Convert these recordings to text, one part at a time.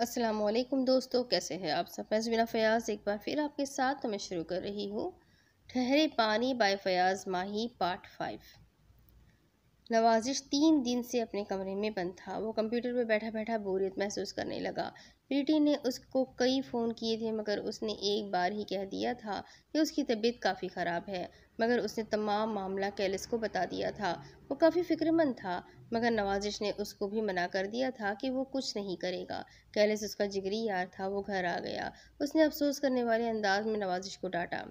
असलम दोस्तों कैसे हैं आप सब मैं बिना फ़याज़ एक बार फिर आपके साथ मैं शुरू कर रही हूँ ठहरे पानी by Fayaz Mahi part five Nawazish तीन दिन से अपने कमरे में बंद था वो कंप्यूटर पर बैठा बैठा बोरियत महसूस करने लगा प्रीति ने उसको कई फ़ोन किए थे मगर उसने एक बार ही कह दिया था कि उसकी तबीयत काफ़ी ख़राब है मगर उसने तमाम मामला कैलिस को बता दिया था वो काफ़ी फिक्रमंद था मगर नवाजिश ने उसको भी मना कर दिया था कि वो कुछ नहीं करेगा कैलिस उसका जिगरी यार था वो घर आ गया उसने अफसोस करने वाले अंदाज में नवाजिश को डांटा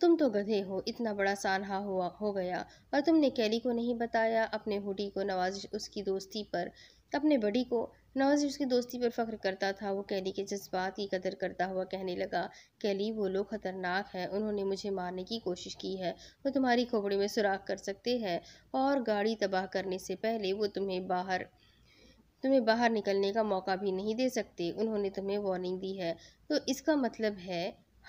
तुम तो गधे हो इतना बड़ा सानहा हुआ हो गया और तुमने कैली को नहीं बताया अपने हुडी को नवाजिश उसकी दोस्ती पर अपने बड़ी को नवाज उसकी दोस्ती पर फ़ख्र करता था वो कैली के जज्बात की कदर करता हुआ कहने लगा कैली वो लोग ख़तरनाक हैं उन्होंने मुझे मारने की कोशिश की है वो तुम्हारी खोपड़ी में सुराख कर सकते हैं और गाड़ी तबाह करने से पहले वो तुम्हें बाहर तुम्हें बाहर निकलने का मौका भी नहीं दे सकते उन्होंने तुम्हें वार्निंग दी है तो इसका मतलब है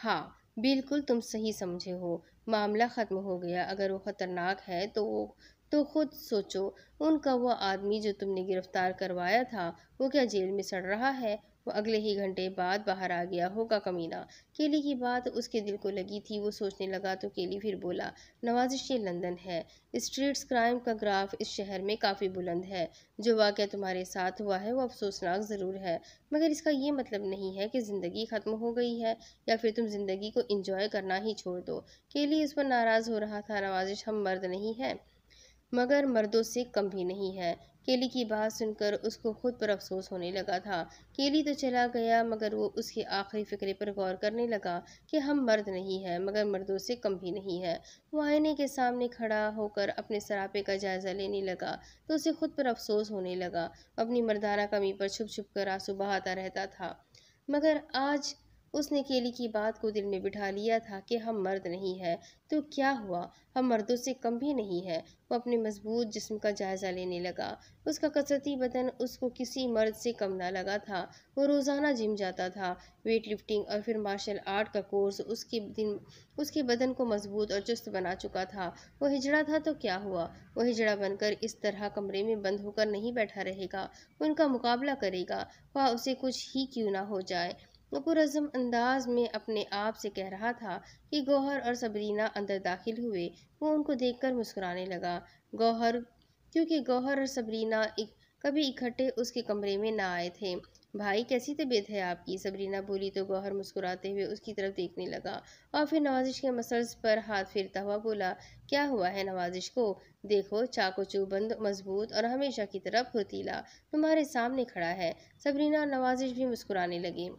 हाँ बिल्कुल तुम सही समझे हो मामला ख़त्म हो गया अगर वो ख़तरनाक है तो वो तो खुद सोचो उनका वह आदमी जो तुमने गिरफ्तार करवाया था वो क्या जेल में सड़ रहा है वो अगले ही घंटे बाद बाहर आ गया होगा कमीना केली की बात उसके दिल को लगी थी वो सोचने लगा तो केली फिर बोला नवाजिश ये लंदन है स्ट्रीट्स क्राइम का ग्राफ इस शहर में काफ़ी बुलंद है जो वाक़ तुम्हारे साथ हुआ है वो अफसोसनाक ज़रूर है मगर इसका ये मतलब नहीं है कि ज़िंदगी ख़त्म हो गई है या फिर तुम ज़िंदगी को इंजॉय करना ही छोड़ दो केली इस पर नाराज़ हो रहा था नवाजिश हम मर्द नहीं है मगर मर्दों से कम भी नहीं है केली की बात सुनकर उसको खुद पर अफसोस होने लगा था केली तो चला गया मगर वो उसके आखिरी फिक्रे पर गौर करने लगा कि हम मर्द नहीं हैं मगर मर्दों से कम भी नहीं है वो आईने के सामने खड़ा होकर अपने सरापे का जायज़ा लेने लगा तो उसे खुद पर अफसोस होने लगा अपनी मर्दाना कमी पर छुप छुप कर आंसू बहाता रहता था मगर आज उसने केली की बात को दिल में बिठा लिया था कि हम मर्द नहीं हैं तो क्या हुआ हम मर्दों से कम भी नहीं है वो अपने मजबूत जिस्म का जायज़ा लेने लगा उसका कसरती बदन उसको किसी मर्द से कम ना लगा था वो रोज़ाना जिम जाता था वेट लिफ्टिंग और फिर मार्शल आर्ट का कोर्स उसके दिन उसके बदन को मजबूत और चुस्त बना चुका था वो हिजड़ा था तो क्या हुआ वो हिजड़ा बनकर इस तरह कमरे में बंद होकर नहीं बैठा रहेगा उनका मुकाबला करेगा वह उसे कुछ ही क्यों ना हो जाए गफूर अजम अंदाज में अपने आप से कह रहा था कि गौहर और सबरीना अंदर दाखिल हुए वो उनको देखकर मुस्कुराने लगा गौहर क्योंकि गौहर और सबरीना एक, कभी इकट्ठे उसके कमरे में ना आए थे भाई कैसी तबीयत है आपकी सबरीना बोली तो गौहर मुस्कुराते हुए उसकी तरफ देखने लगा और फिर नवाजिश के मसल्स पर हाथ फेरता हुआ बोला क्या हुआ है नवाजिश को देखो चाको चूबंद मजबूत और हमेशा की तरह फुर्तीला तुम्हारे सामने खड़ा है सबरीना नवाजिश भी मुस्कुराने लगी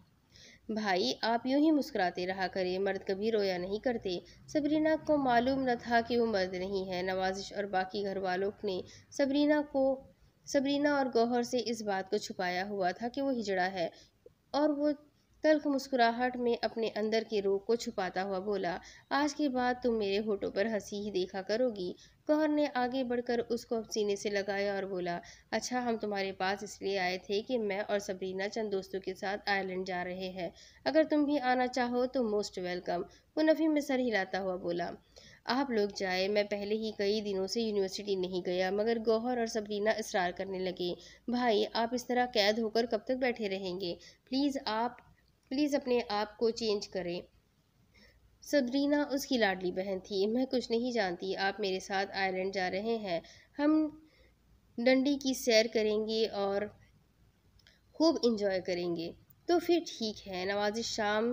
भाई आप यूं ही मुस्कुराते रहा करें मर्द कभी रोया नहीं करते सबरीना को मालूम न था कि वो मर्द नहीं है नवाजिश और बाकी घर वालों ने सबरीना को सबरीना और गौहर से इस बात को छुपाया हुआ था कि वो हिजड़ा है और वो तल्ख मुस्कुराहट में अपने अंदर के रोग को छुपाता हुआ बोला आज के बाद तुम मेरे होठों पर हंसी ही देखा करोगी कौर ने आगे बढ़कर उसको सीने से लगाया और बोला अच्छा हम तुम्हारे पास इसलिए आए थे कि मैं और सबरीना चंद दोस्तों के साथ आयरलैंड जा रहे हैं अगर तुम भी आना चाहो तो मोस्ट वेलकम वो नफ़ी में सर हिलाता हुआ बोला आप लोग जाए मैं पहले ही कई दिनों से यूनिवर्सिटी नहीं गया मगर गौहर और सबरीना इसरार करने लगे भाई आप इस तरह कैद होकर कब तक बैठे रहेंगे प्लीज़ आप प्लीज़ अपने आप को चेंज करें सबरीना उसकी लाडली बहन थी मैं कुछ नहीं जानती आप मेरे साथ आयरलैंड जा रहे हैं हम डंडी की सैर करेंगे और खूब इंजॉय करेंगे तो फिर ठीक है नवाज शाम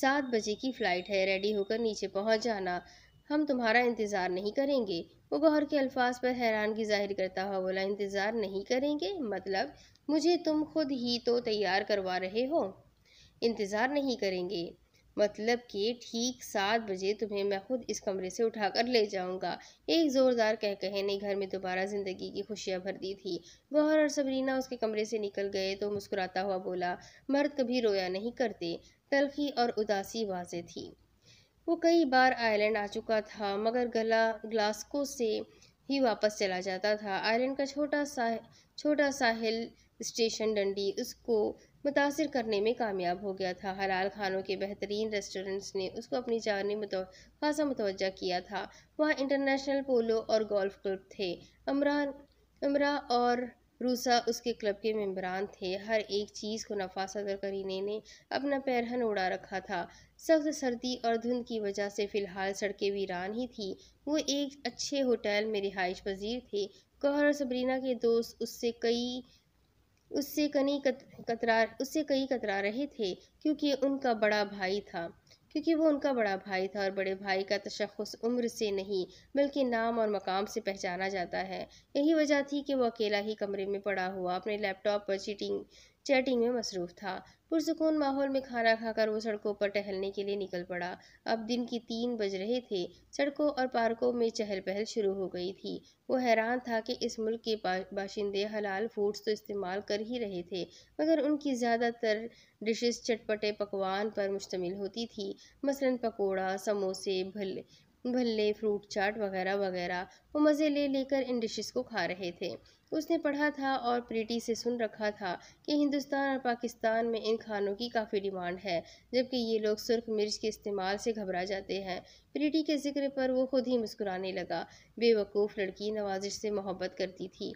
सात बजे की फ़्लाइट है रेडी होकर नीचे पहुंच जाना हम तुम्हारा इंतज़ार नहीं करेंगे वो गौर के अल्फाज पर हैरानगी जाहिर करता हुआ बोला इंतज़ार नहीं करेंगे मतलब मुझे तुम खुद ही तो तैयार करवा रहे हो इंतज़ार नहीं करेंगे मतलब कि ठीक सात बजे तुम्हें मैं खुद इस कमरे से उठाकर ले जाऊंगा एक ज़ोरदार कह कहे ने घर में दोबारा ज़िंदगी की खुशियाँ भर दी थी गौहर और सबरीना उसके कमरे से निकल गए तो मुस्कुराता हुआ बोला मर्द कभी रोया नहीं करते तलखी और उदासी वाजे थी वो कई बार आयरलैंड आ चुका था मगर गला ग्लास्को से ही वापस चला जाता था आयरलैंड का छोटा सा छोटा साहिल स्टेशन डंडी उसको मुतासर करने में कामयाब हो गया था हलाल खानों के बेहतरीन रेस्टोरेंट्स ने उसको अपनी जानी मुतव खासा मुतवजा किया था वहाँ इंटरनेशनल पोलो और गोल्फ क्लब थे अमरा अमरा और रूसा उसके क्लब के मेम्बरान थे हर एक चीज़ को नफा सदर करीने ने अपना पैरहन उड़ा रखा था सख्त सर्दी और धुंध की वजह से फ़िलहाल सड़कें वीरान ही थी वो एक अच्छे होटल में रिहाइश पजीर थे गौहर और सबरीना के दोस्त उससे कई उससे कई कत, कतरा उससे कई कतरा रहे थे क्योंकि उनका बड़ा भाई था क्योंकि वो उनका बड़ा भाई था और बड़े भाई का तशखस उम्र से नहीं बल्कि नाम और मकाम से पहचाना जाता है यही वजह थी कि वो अकेला ही कमरे में पड़ा हुआ अपने लैपटॉप पर चीटिंग चैटिंग में मसरूफ़ था पुरसकून माहौल में खाना खाकर वो सड़कों पर टहलने के लिए निकल पड़ा अब दिन की तीन बज रहे थे सड़कों और पार्कों में चहल पहल शुरू हो गई थी वो हैरान था कि इस मुल्क के बाशिंदे हलाल फूड्स तो इस्तेमाल कर ही रहे थे मगर उनकी ज़्यादातर डिशेस चटपटे पकवान पर मुश्तमिल होती थी मसलन पकौड़ा समोसे भल भल्ले फ्रूट चाट वगैरह वगैरह वो मज़े ले लेकर इन डिशेस को खा रहे थे उसने पढ़ा था और प्रीति से सुन रखा था कि हिंदुस्तान और पाकिस्तान में इन खानों की काफ़ी डिमांड है जबकि ये लोग सुर्ख मिर्च के इस्तेमाल से घबरा जाते हैं प्रीति के जिक्र पर वो खुद ही मुस्कुराने लगा बेवकूफ़ लड़की नवाजिश से मोहब्बत करती थी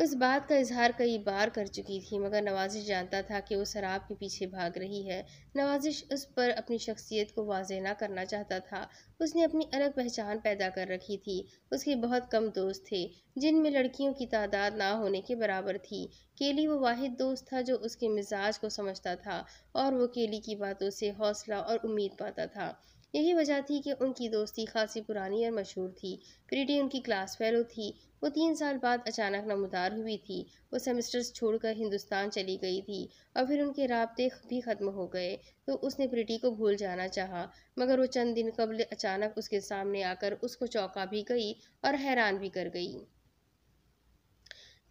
इस बात का इजहार कई बार कर चुकी थी मगर नवाजिश जानता था कि वो शराब के पीछे भाग रही है नवाजिश उस पर अपनी शख्सियत को वाजे ना करना चाहता था उसने अपनी अलग पहचान पैदा कर रखी थी उसके बहुत कम दोस्त थे जिनमें लड़कियों की तादाद ना होने के बराबर थी केली वो वाहिद दोस्त था जो उसके मिजाज को समझता था और वो केली की बातों से हौसला और उम्मीद पाता था यही वजह थी कि उनकी दोस्ती खासी पुरानी और मशहूर थी प्रीटी उनकी क्लास फेलो थी वो तीन साल बाद अचानक नमदार हुई थी वो सेमेस्टर्स छोड़कर हिंदुस्तान चली गई थी और फिर उनके रबते भी ख़त्म हो गए तो उसने प्रीटी को भूल जाना चाहा मगर वो चंद दिन कबल अचानक उसके सामने आकर उसको चौंका भी गई और हैरान भी कर गई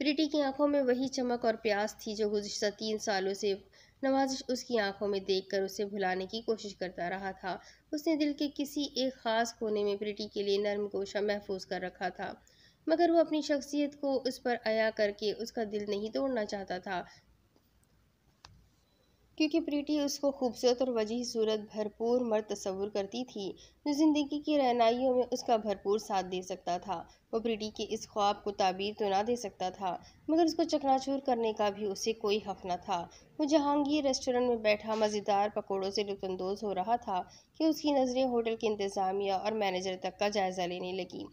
प्रीटी की आंखों में वही चमक और प्यास थी जो गुजशत तीन सालों से नवाजिश उसकी आंखों में देखकर उसे भुलाने की कोशिश करता रहा था उसने दिल के किसी एक ख़ास कोने में प्रिटी के लिए नर्म गोशा महफूज कर रखा था मगर वो अपनी शख्सियत को उस पर अया करके उसका दिल नहीं तोड़ना चाहता था क्योंकि प्रीति उसको खूबसूरत और वजीह सूरत भरपूर मर्द तस्वूर करती थी जो ज़िंदगी की रहनाइयों में उसका भरपूर साथ दे सकता था वो प्रीति के इस ख्वाब को ताबीर तो ना दे सकता था मगर उसको चकनाचूर करने का भी उसे कोई हक न था वो जहांगीर रेस्टोरेंट में बैठा मज़ेदार पकौड़ों से लुफानंदोज़ हो रहा था कि उसकी नज़रें होटल की इंतज़ामिया और मैनेजर तक का जायज़ा लेने लगी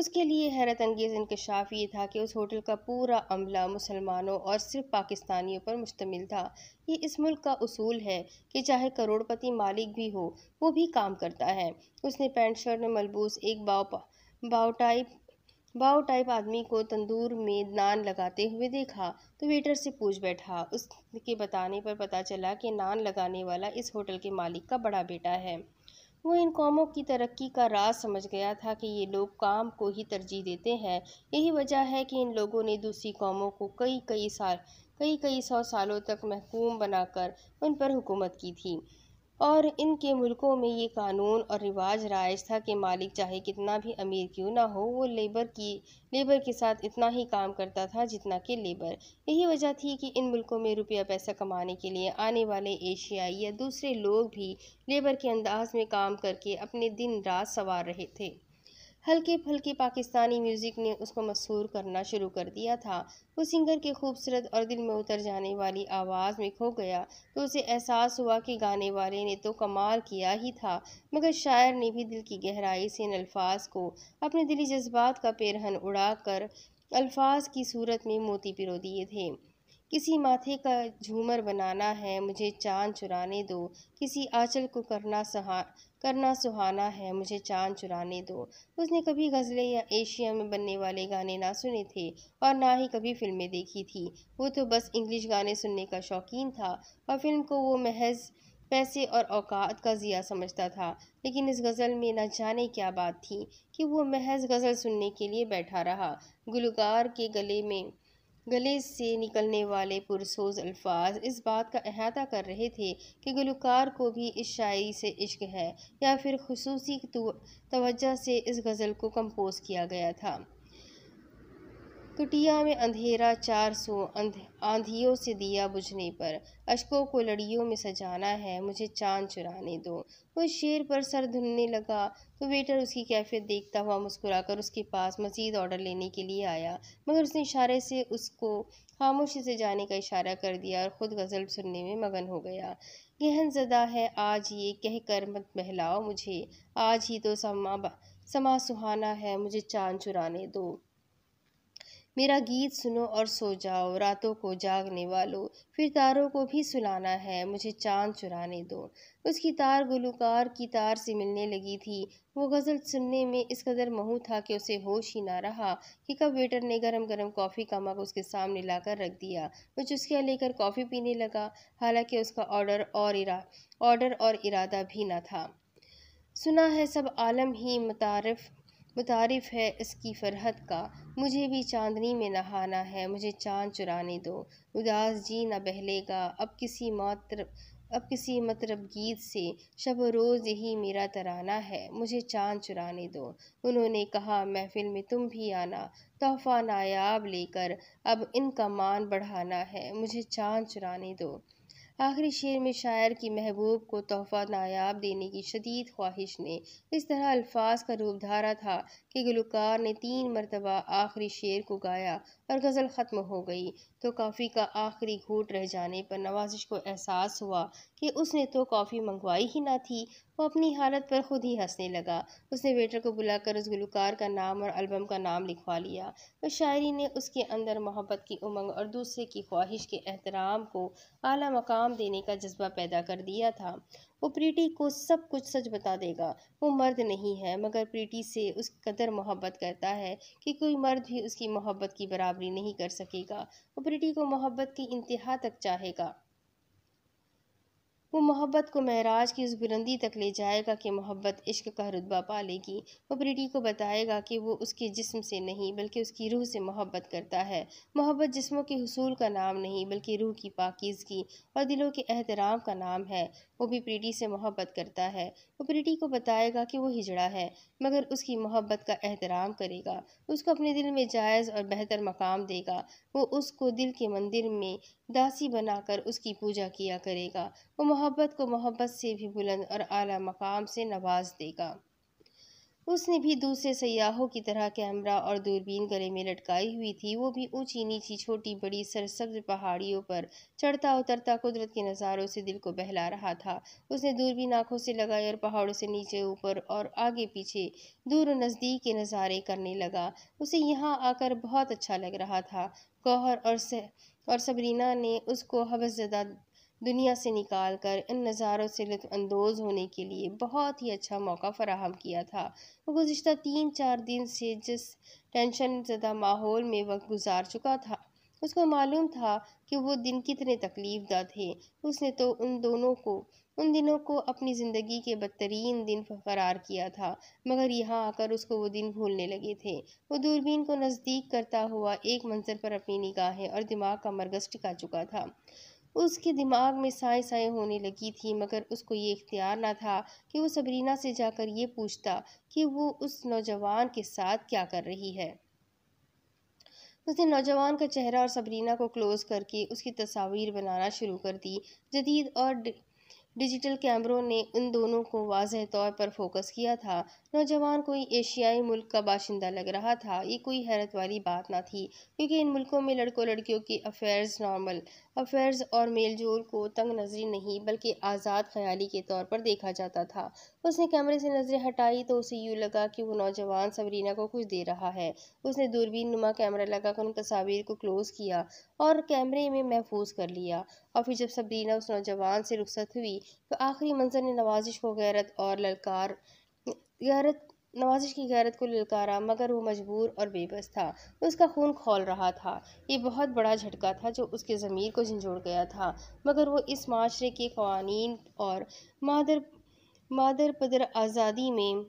उसके लिए हैरत अंगेज़ इंकशाफ ये था कि उस होटल का पूरा अमला मुसलमानों और सिर्फ पाकिस्तानियों पर मुश्तमिल था ये इस मुल्क का उसूल है कि चाहे करोड़पति मालिक भी हो वो भी काम करता है उसने पैंट शर्ट में मलबूस एक बाओ बाव टाइप बाओ टाइप आदमी को तंदूर में नान लगाते हुए देखा तो वेटर से पूछ बैठा उसके बताने पर पता चला कि नान लगाने वाला इस होटल के मालिक का बड़ा बेटा है वो इन कौमों की तरक्की का राज समझ गया था कि ये लोग काम को ही तरजीह देते हैं यही वजह है कि इन लोगों ने दूसरी कौमों को कई कई साल कई कई सौ सालों तक महकूम बनाकर उन पर हुकूमत की थी और इनके मुल्कों में ये कानून और रिवाज राइज था कि मालिक चाहे कितना भी अमीर क्यों ना हो वो लेबर की लेबर के साथ इतना ही काम करता था जितना कि लेबर यही वजह थी कि इन मुल्कों में रुपया पैसा कमाने के लिए आने वाले एशियाई या दूसरे लोग भी लेबर के अंदाज में काम करके अपने दिन रात संवार रहे थे हल्के फुल्के पाकिस्तानी म्यूज़िक ने उसको मशहूर करना शुरू कर दिया था वो सिंगर के खूबसूरत और दिल में उतर जाने वाली आवाज़ में खो गया तो उसे एहसास हुआ कि गाने वाले ने तो कमाल किया ही था मगर शायर ने भी दिल की गहराई से इन अल्फाज को अपने दिली जज्बात का पेरहन उड़ा कर अल्फाज की सूरत में मोती पिरो दिए थे किसी माथे का झूमर बनाना है मुझे चाँद चुराने दो किसी आंचल को करना सहा करना सुहाना है मुझे चांद चुराने दो उसने कभी गज़लें या एशिया में बनने वाले गाने ना सुने थे और ना ही कभी फिल्में देखी थी वो तो बस इंग्लिश गाने सुनने का शौकीन था और फिल्म को वो महज पैसे और औकात का जिया समझता था लेकिन इस गज़ल में न जाने क्या बात थी कि वो महज गज़ल सुनने के लिए बैठा रहा गुलकार के गले में गले से निकलने वाले पुरसोज अल्फाज इस बात का अहाता कर रहे थे कि गुलकार को भी इस शायरी से इश्क है या फिर खसूसी तवज्जा से इस गज़ल को कंपोज किया गया था कुटिया में अंधेरा चार सौ अंध आंधियों से दिया बुझने पर अशकों को लड़ियों में सजाना है मुझे चांद चुराने दो वो शेर पर सर धुनने लगा तो वेटर उसकी कैफियत देखता हुआ मुस्कुराकर उसके पास मजीद ऑर्डर लेने के लिए आया मगर उसने इशारे से उसको खामोशी से जाने का इशारा कर दिया और ख़ुद गज़ल सुनने में मगन हो गया गहन जदा है आज ये कह कर मत बहलाओ मुझे आज ही तो समा समा सुहाना है मुझे चांद चुराने दो मेरा गीत सुनो और सो जाओ रातों को जागने वालों फिर तारों को भी सुलाना है मुझे चांद चुराने दो उसकी तार गुलकार की तार से मिलने लगी थी वो गज़ल सुनने में इस कदर महू था कि उसे होश ही ना रहा कि कब वेटर ने गरम गरम कॉफ़ी का मग उसके सामने लाकर रख दिया वो चुस्कियाँ लेकर कॉफ़ी पीने लगा हालांकि उसका ऑर्डर और इरा ऑर्डर और इरादा भी ना था सुना है सब आलम ही मुतारफ़ मुतारफ़ है इसकी फ़रहत का मुझे भी चांदनी में नहाना है मुझे चाँद चुराने दो उदास जी न बहलेगा अब किसी मात्र अब किसी मतलब गीत से शब रोज़ यही मेरा तराना है मुझे चांद चुराने दो उन्होंने कहा महफिल में तुम भी आना तोहफ़ा नायाब लेकर अब इनका मान बढ़ाना है मुझे चांद चुराने दो आखिरी शेर में शायर की महबूब को तोहफा नायाब देने की शदीद ख्वाहिश ने इस तरह अल्फाज का रूप धारा था कि गुलकार ने तीन मरतबा आखिरी शेर को गाया और गज़ल ख़त्म हो गई तो कॉफ़ी का आखिरी घूट रह जाने पर नवाजिश को एहसास हुआ कि उसने तो कॉफ़ी मंगवाई ही ना थी वो अपनी हालत पर खुद ही हंसने लगा उसने वेटर को बुलाकर उस गुलकार का नाम और अल्बम का नाम लिखवा लिया तो शायरी ने उसके अंदर मोहब्बत की उमंग और दूसरे की ख्वाहिश के एहतराम को आला मकाम देने का जज्बा पैदा कर दिया था वो प्रीति को सब कुछ सच बता देगा वो मर्द नहीं है मगर प्रीति से उस कदर मोहब्बत करता है कि कोई मर्द भी उसकी मोहब्बत की बराबरी नहीं कर सकेगा वो प्रीति को मोहब्बत की इंतहा तक चाहेगा वो मोहब्बत को महराज की उस बुलंदी तक ले जाएगा कि मोहब्बत इश्क का रुतबा पालेगी वो ब्रिटी को बताएगा कि वो उसके जिस्म से नहीं बल्कि उसकी रूह से मोहब्बत करता है मोहब्बत जिस्मों के हसूल का नाम नहीं बल्कि रूह की पाकिजगी और दिलों के एहतराम का नाम है वो भी प्रीटी से मोहब्बत करता है वो प्रीटी को बताएगा कि वो हिजड़ा है मगर उसकी मोहब्बत का एहतराम करेगा उसको अपने दिल में जायज़ और बेहतर मकाम देगा वो उसको दिल के मंदिर में दासी बनाकर उसकी पूजा किया करेगा वो मोहब्बत को मोहब्बत से भी बुलंद और आला मकाम से नवाज देगा उसने भी दूसरे सयाहों की तरह कैमरा और दूरबीन गले में लटकाई हुई थी वो भी ऊंची नीची छोटी बड़ी सरसब्ज पहाड़ियों पर चढ़ता उतरता कुदरत के नज़ारों से दिल को बहला रहा था उसने दूरबीन आँखों से लगाई और पहाड़ों से नीचे ऊपर और आगे पीछे दूर नज़दीक के नज़ारे करने लगा उसे यहाँ आकर बहुत अच्छा लग रहा था गौहर और से और सबरीना ने उसको हवसजदा दुनिया से निकाल कर इन नज़ारों से लुफानंदोज़ होने के लिए बहुत ही अच्छा मौका फराहम किया था वो तो गुज्त तीन चार दिन से जिस टेंशन ज़दा माहौल में वक्त गुजार चुका था उसको मालूम था कि वो दिन कितने तकलीफ दा थे उसने तो उन दोनों को उन दिनों को अपनी ज़िंदगी के बदतरीन दिन करार किया था मगर यहाँ आकर उसको वो दिन भूलने लगे थे वो दूरबीन को नज़दीक करता हुआ एक मंजर पर अपनी निगाहें और दिमाग का मरगज टिका चुका था उसके दिमाग में साए साए होने लगी थी मगर उसको ये इख्तियार ना था कि वो सबरीना से जाकर ये पूछता कि वो उस नौजवान के साथ क्या कर रही है उसने नौजवान का चेहरा और सबरीना को क्लोज़ करके उसकी तस्वीर बनाना शुरू कर दी जदीद और डिजिटल कैमरों ने उन दोनों को वाज तौर पर फोकस किया था नौजवान कोई एशियाई मुल्क का बाशिंदा लग रहा था ये कोई हैरत वाली बात ना थी क्योंकि इन मुल्कों में लड़कों लड़कियों के अफेयर्स नॉर्मल अफेयर्स और मेलजोल को तंग नज़री नहीं बल्कि आज़ाद ख्याली के तौर पर देखा जाता था उसने कैमरे से नज़रें हटाई तो उसे यूँ लगा कि वो नौजवान सबरीना को कुछ दे रहा है उसने दूरबीन नुमा कैमरा लगाकर उन तस्वीर को क्लोज़ किया और कैमरे में महफूज कर लिया और फिर जब सबरीना उस नौजवान से रुखसत हुई तो आखिरी मंजर ने नवाजिश को गैरत और ललकार गैरत नवाजिश की गैरत को ललकारा मगर वो मजबूर और बेबस था उसका खून खोल रहा था ये बहुत बड़ा झटका था जो उसके ज़मीर को झंझोड़ गया था मगर वो इस माशरे के कवानी और मादर मादर पदर आज़ादी में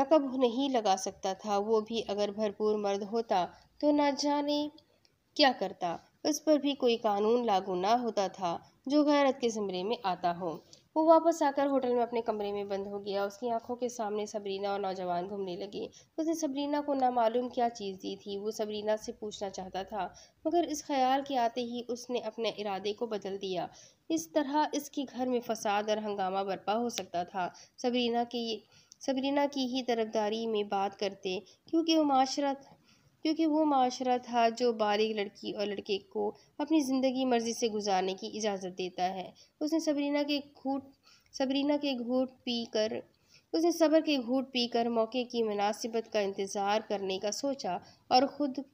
नकब नहीं लगा सकता था वो भी अगर भरपूर मर्द होता तो ना जाने क्या करता उस पर भी कोई कानून लागू ना होता था जो गैरत के ज़मरे में आता हो वो वापस आकर होटल में अपने कमरे में बंद हो गया उसकी आंखों के सामने सबरीना और नौजवान घूमने लगे उसने सबरीना को नामालूम क्या चीज़ दी थी वो सबरीना से पूछना चाहता था मगर इस ख्याल के आते ही उसने अपने इरादे को बदल दिया इस तरह इसके घर में फसाद और हंगामा बर्पा हो सकता था सबरीना की सबरीना की ही तरफदारी में बात करते क्योंकि वो माशरत क्योंकि वो माशरा था जो बारीक लड़की और लड़के को अपनी ज़िंदगी मर्ज़ी से गुजारने की इजाज़त देता है उसने सबरीना के घूट सबरीना के घूट पी कर उसने सब्र के घूट पीकर मौके की मुनासिबत का इंतज़ार करने का सोचा और ख़ुद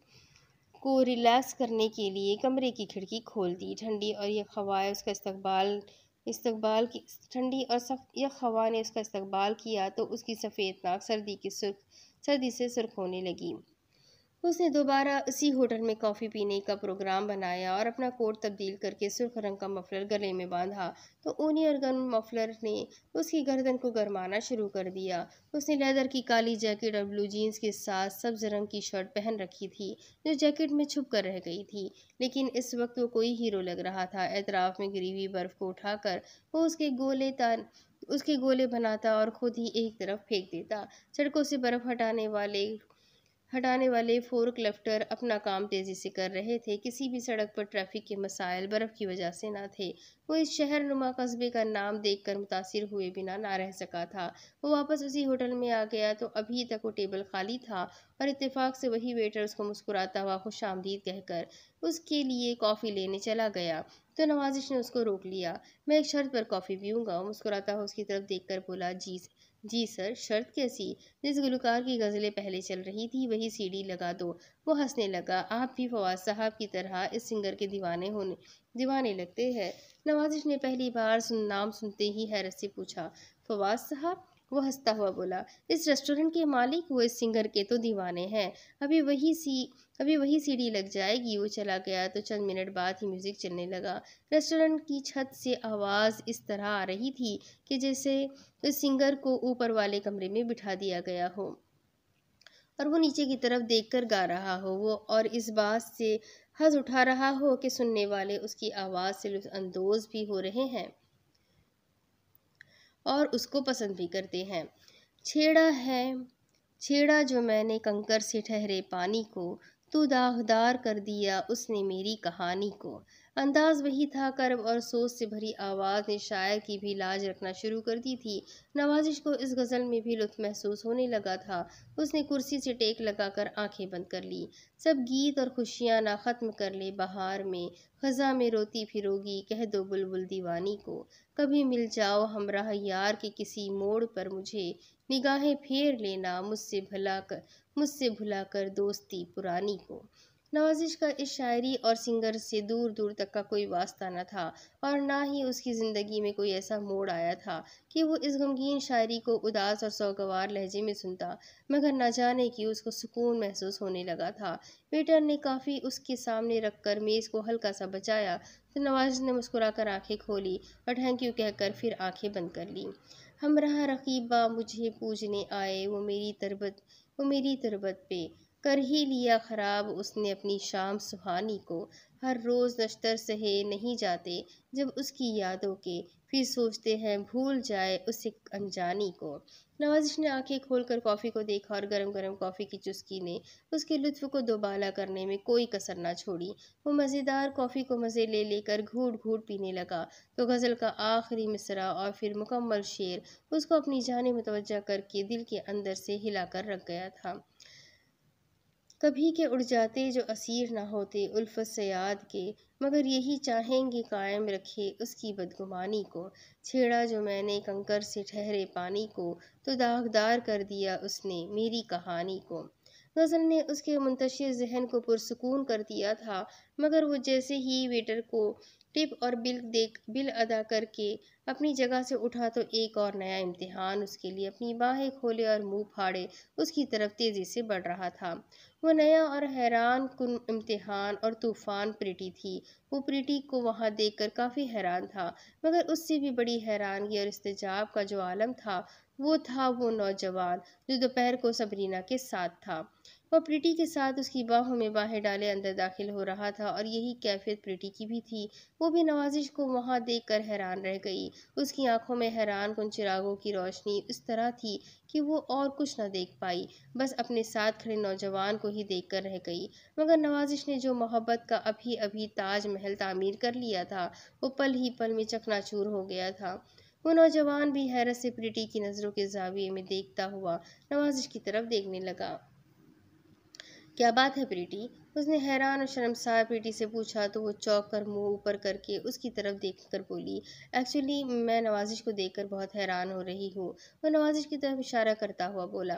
को रिलैक्स करने के लिए कमरे की खिड़की खोल दी ठंडी और यह खवाए उसका इस्तकबाल इस्तकबाल की ठंडी और यह खवा ने उसका इस्तकबाल किया तो उसकी सफ़ेद नाक सर्दी की सुर्ख सर्दी से सुर्ख होने लगी उसने दोबारा उसी होटल में कॉफ़ी पीने का प्रोग्राम बनाया और अपना कोट तब्दील करके सुर्ख रंग का मफलर गले में बांधा तो ऊनी और गर्म मफलर ने उसकी गर्दन को गरमाना शुरू कर दिया उसने लेदर की काली जैकेट और ब्लू जीन्स के साथ सब्ज रंग की शर्ट पहन रखी थी जो जैकेट में छुप कर रह गई थी लेकिन इस वक्त वो कोई हीरो लग रहा था एतराफ़ में गिरी हुई बर्फ़ को उठाकर वो उसके गोले तान उसके गोले बनाता और खुद ही एक तरफ फेंक देता सड़कों से बर्फ़ हटाने वाले हटाने वाले फोर्क लिफ्टर अपना काम तेज़ी से कर रहे थे किसी भी सड़क पर ट्रैफिक के मसाइल बर्फ़ की वजह से ना थे वो इस शहर नुमा कस्बे का नाम देखकर मुतासर हुए बिना ना रह सका था वो वापस उसी होटल में आ गया तो अभी तक वो टेबल खाली था और इत्तेफाक से वही वेटर उसको मुस्कुराता हुआ खुश आमदीद कहकर उसके लिए कॉफ़ी लेने चला गया तो नवाजिश ने उसको रोक लिया मैं एक शर्त पर कॉफ़ी पीऊँगा मुस्कुराता हुआ उसकी तरफ देख कर बोला जी जी सर शर्त कैसी जिस गुलकार की गज़लें पहले चल रही थी वही सीढ़ी लगा दो वो हंसने लगा आप भी फवाद साहब की तरह इस सिंगर के दीवाने होने दीवाने लगते हैं नवाजिश ने पहली बार सुन नाम सुनते ही हैरत से पूछा फवाद साहब वो हंसता हुआ बोला इस रेस्टोरेंट के मालिक वो इस सिंगर के तो दीवाने हैं अभी वही सी अभी वही सीढ़ी लग जाएगी वो चला गया तो चंद मिनट बाद ही म्यूज़िक चलने लगा रेस्टोरेंट की छत से आवाज़ इस तरह आ रही थी कि जैसे उस सिंगर को ऊपर वाले कमरे में बिठा दिया गया हो और वो नीचे की तरफ देखकर गा रहा हो वो और इस बात से हंस उठा रहा हो कि सुनने वाले उसकी आवाज़ से लुफानंदोज भी हो रहे हैं और उसको पसंद भी करते हैं छेड़ा है छेड़ा जो मैंने कंकर से ठहरे पानी को तो दागदार कर दिया उसने मेरी कहानी को अंदाज वही था कर्ब और सोच से भरी आवाज़ ने शायर की भी लाज रखना शुरू कर दी थी नवाजिश को इस गज़ल में भी लुत्फ महसूस होने लगा था उसने कुर्सी से टेक लगाकर आंखें बंद कर ली सब गीत और खुशियाँ ना ख़त्म कर ले बहार में खजा में रोती फिरोगी कह दो बुलबुल दीवानी को कभी मिल जाओ हमरा यार के किसी मोड़ पर मुझे निगाहें फेर लेना मुझसे भला कर मुझसे भुला कर दोस्ती पुरानी को नवाजिश का इस शायरी और सिंगर से दूर दूर तक का कोई वास्ता न था और ना ही उसकी ज़िंदगी में कोई ऐसा मोड़ आया था कि वो इस गमगीन शायरी को उदास और सौगवार लहजे में सुनता मगर न जाने कि उसको सुकून महसूस होने लगा था वेटर ने काफ़ी उसके सामने रख कर मेज़ को हल्का सा बचाया तो नवाज ने मुस्कुरा कर आँखें खोली और थैंक यू कहकर फिर आँखें बंद कर ली रहा रकीबा मुझे पूजने आए वो मेरी तरबत वो मेरी तरबत पे कर ही लिया ख़राब उसने अपनी शाम सुहानी को हर रोज़ नश्तर सहे नहीं जाते जब उसकी यादों के फिर सोचते हैं भूल जाए एक अनजानी को नवाजिश ने आंखें खोलकर कॉफ़ी को देखा और गरम गरम कॉफ़ी की चुस्की ने उसके लुत्फ को दोबाला करने में कोई कसर ना छोड़ी वो मज़ेदार कॉफ़ी को मज़े ले लेकर घूट घूट पीने लगा तो गज़ल का आखिरी मिसरा और फिर मुकम्मल शेर उसको अपनी जान मुतवजा करके दिल के अंदर से हिलाकर रख गया था तभी के उड़ जाते जो असीर ना होते उल्फत से याद के मगर यही चाहेंगे कायम रखे उसकी बदगुमानी को छेड़ा जो मैंने कंकर से ठहरे पानी को तो दागदार कर दिया उसने मेरी कहानी को गज़ल ने उसके मुंतशिर जहन को पुरसकून कर दिया था मगर वो जैसे ही वेटर को टिप और बिल देख बिल अदा करके अपनी जगह से उठा तो एक और नया इम्तिहान उसके लिए अपनी बाहें खोले और मुंह फाड़े उसकी तरफ तेज़ी से बढ़ रहा था वह नया और हैरान कन इम्तिहान और तूफ़ान प्रिटी थी वो प्रिटी को वहाँ देखकर काफ़ी हैरान था मगर उससे भी बड़ी हैरानगी और इस्तेजाब का जो आलम था वो था वो नौजवान जो दोपहर को सबरीना के साथ था वह प्रिटी के साथ उसकी बाहों में बाहें डाले अंदर दाखिल हो रहा था और यही कैफियत प्रिटी की भी थी वो भी नवाजिश को वहाँ देख कर हैरान रह गई उसकी आंखों में हैरान कुन चिरागों की रोशनी इस तरह थी कि वो और कुछ ना देख पाई बस अपने साथ खड़े नौजवान को ही देख कर रह गई मगर नवाजिश ने जो मोहब्बत का अभी अभी ताजमहल तामीर कर लिया था वो पल ही पल में चकनाचूर हो गया था वो नौजवान भी हैरत से प्रिटी की नज़रों के जाविये में देखता हुआ नवाजिश की तरफ देखने लगा क्या बात है प्रीटी उसने हैरान और शर्मसार प्रीटी से पूछा तो वो चौंक कर मुंह ऊपर करके उसकी तरफ देख कर बोली एक्चुअली मैं नवाजिश को देखकर बहुत हैरान हो रही हूँ वह नवाजिश की तरफ इशारा करता हुआ बोला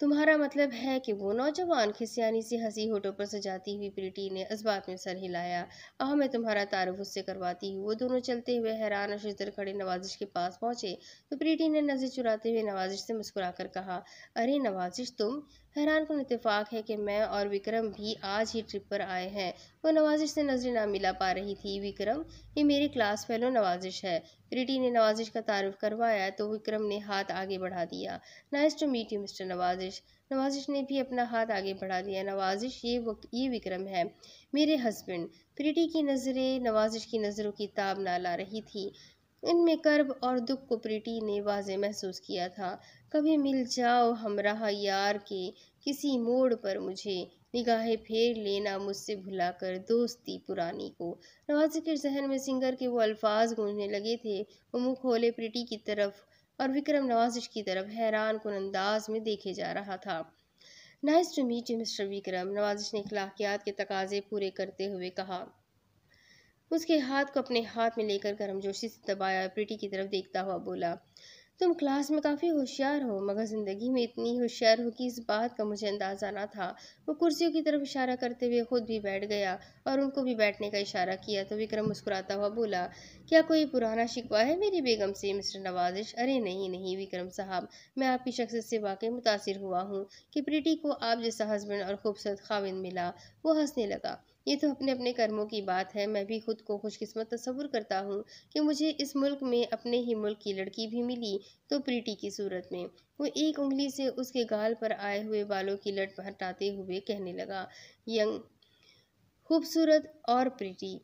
तुम्हारा मतलब है कि वो नौजवान खिसियानी सी हंसी होठों पर सजाती हुई प्रीटी ने इस में सर हिलाया आह मैं तुम्हारा तारुफ उससे करवाती हूँ वो दोनों चलते हुए हैरान और शिजर खड़े नवाजिश के पास पहुँचे तो प्रीटी ने नज़र चुराते हुए नवाजिश से मुस्कुराकर कहा अरे नवाजिश तुम हैरान कन इतफाक है कि मैं और विक्रम भी आज ही ट्रिप पर आए हैं वो नवाजिश से नजरें ना मिला पा रही थी विक्रम ये मेरे क्लास फेलो नवाजिश है प्रीटी ने नवाजिश का तारुफ करवाया तो विक्रम ने हाथ आगे बढ़ा दिया nice to meet you mister Nawazish Nawazish ने भी अपना हाथ आगे बढ़ा दिया नवाजिश ये वो ये विक्रम है मेरे हस्बैंड प्रीटी की नज़रें नवाजिश की नज़रों की ताब ना ला रही थी इनमें कर्ब और दुख को प्रीटी ने वाज महसूस किया था कभी मिल जाओ हम रहा यार के किसी मोड़ पर मुझे निगाहें फेर लेना मुझसे भुला कर दोस्ती पुरानी को नवाज के जहन में सिंगर के वो अल्फाज गूंजने लगे थे वो मुँह खोले प्रिटी की तरफ और विक्रम नवाजिश की तरफ हैरान कन अंदाज में देखे जा रहा था nice to meet you mister Vikram Nawazish ने अखलाकियात के तकाजे पूरे करते हुए कहा उसके हाथ को अपने हाथ में लेकर गर्मजोशी से दबाया प्रिटी की तरफ देखता हुआ बोला तुम क्लास में काफ़ी होशियार हो मगर ज़िंदगी में इतनी होशियार हो कि इस बात का मुझे अंदाज़ा ना था वो कुर्सियों की तरफ इशारा करते हुए खुद भी बैठ गया और उनको भी बैठने का इशारा किया तो विक्रम मुस्कुराता हुआ बोला क्या कोई पुराना शिकवा है मेरी बेगम से मिस्टर नवाजिश अरे नहीं नहीं विक्रम साहब मैं आपकी शख्सियत से वाकई मुतासर हुआ हूँ कि प्रीटी को आप जैसा हस्बैंड और खूबसूरत खाविंद मिला वो हंसने लगा ये तो अपने अपने कर्मों की बात है मैं भी खुद को खुशकिस्मत तस्वुर करता हूँ कि मुझे इस मुल्क में अपने ही मुल्क की लड़की भी मिली तो प्रीटी की सूरत में वो एक उंगली से उसके गाल पर आए हुए बालों की लट हटाते हुए कहने लगा यंग खूबसूरत और प्रीटी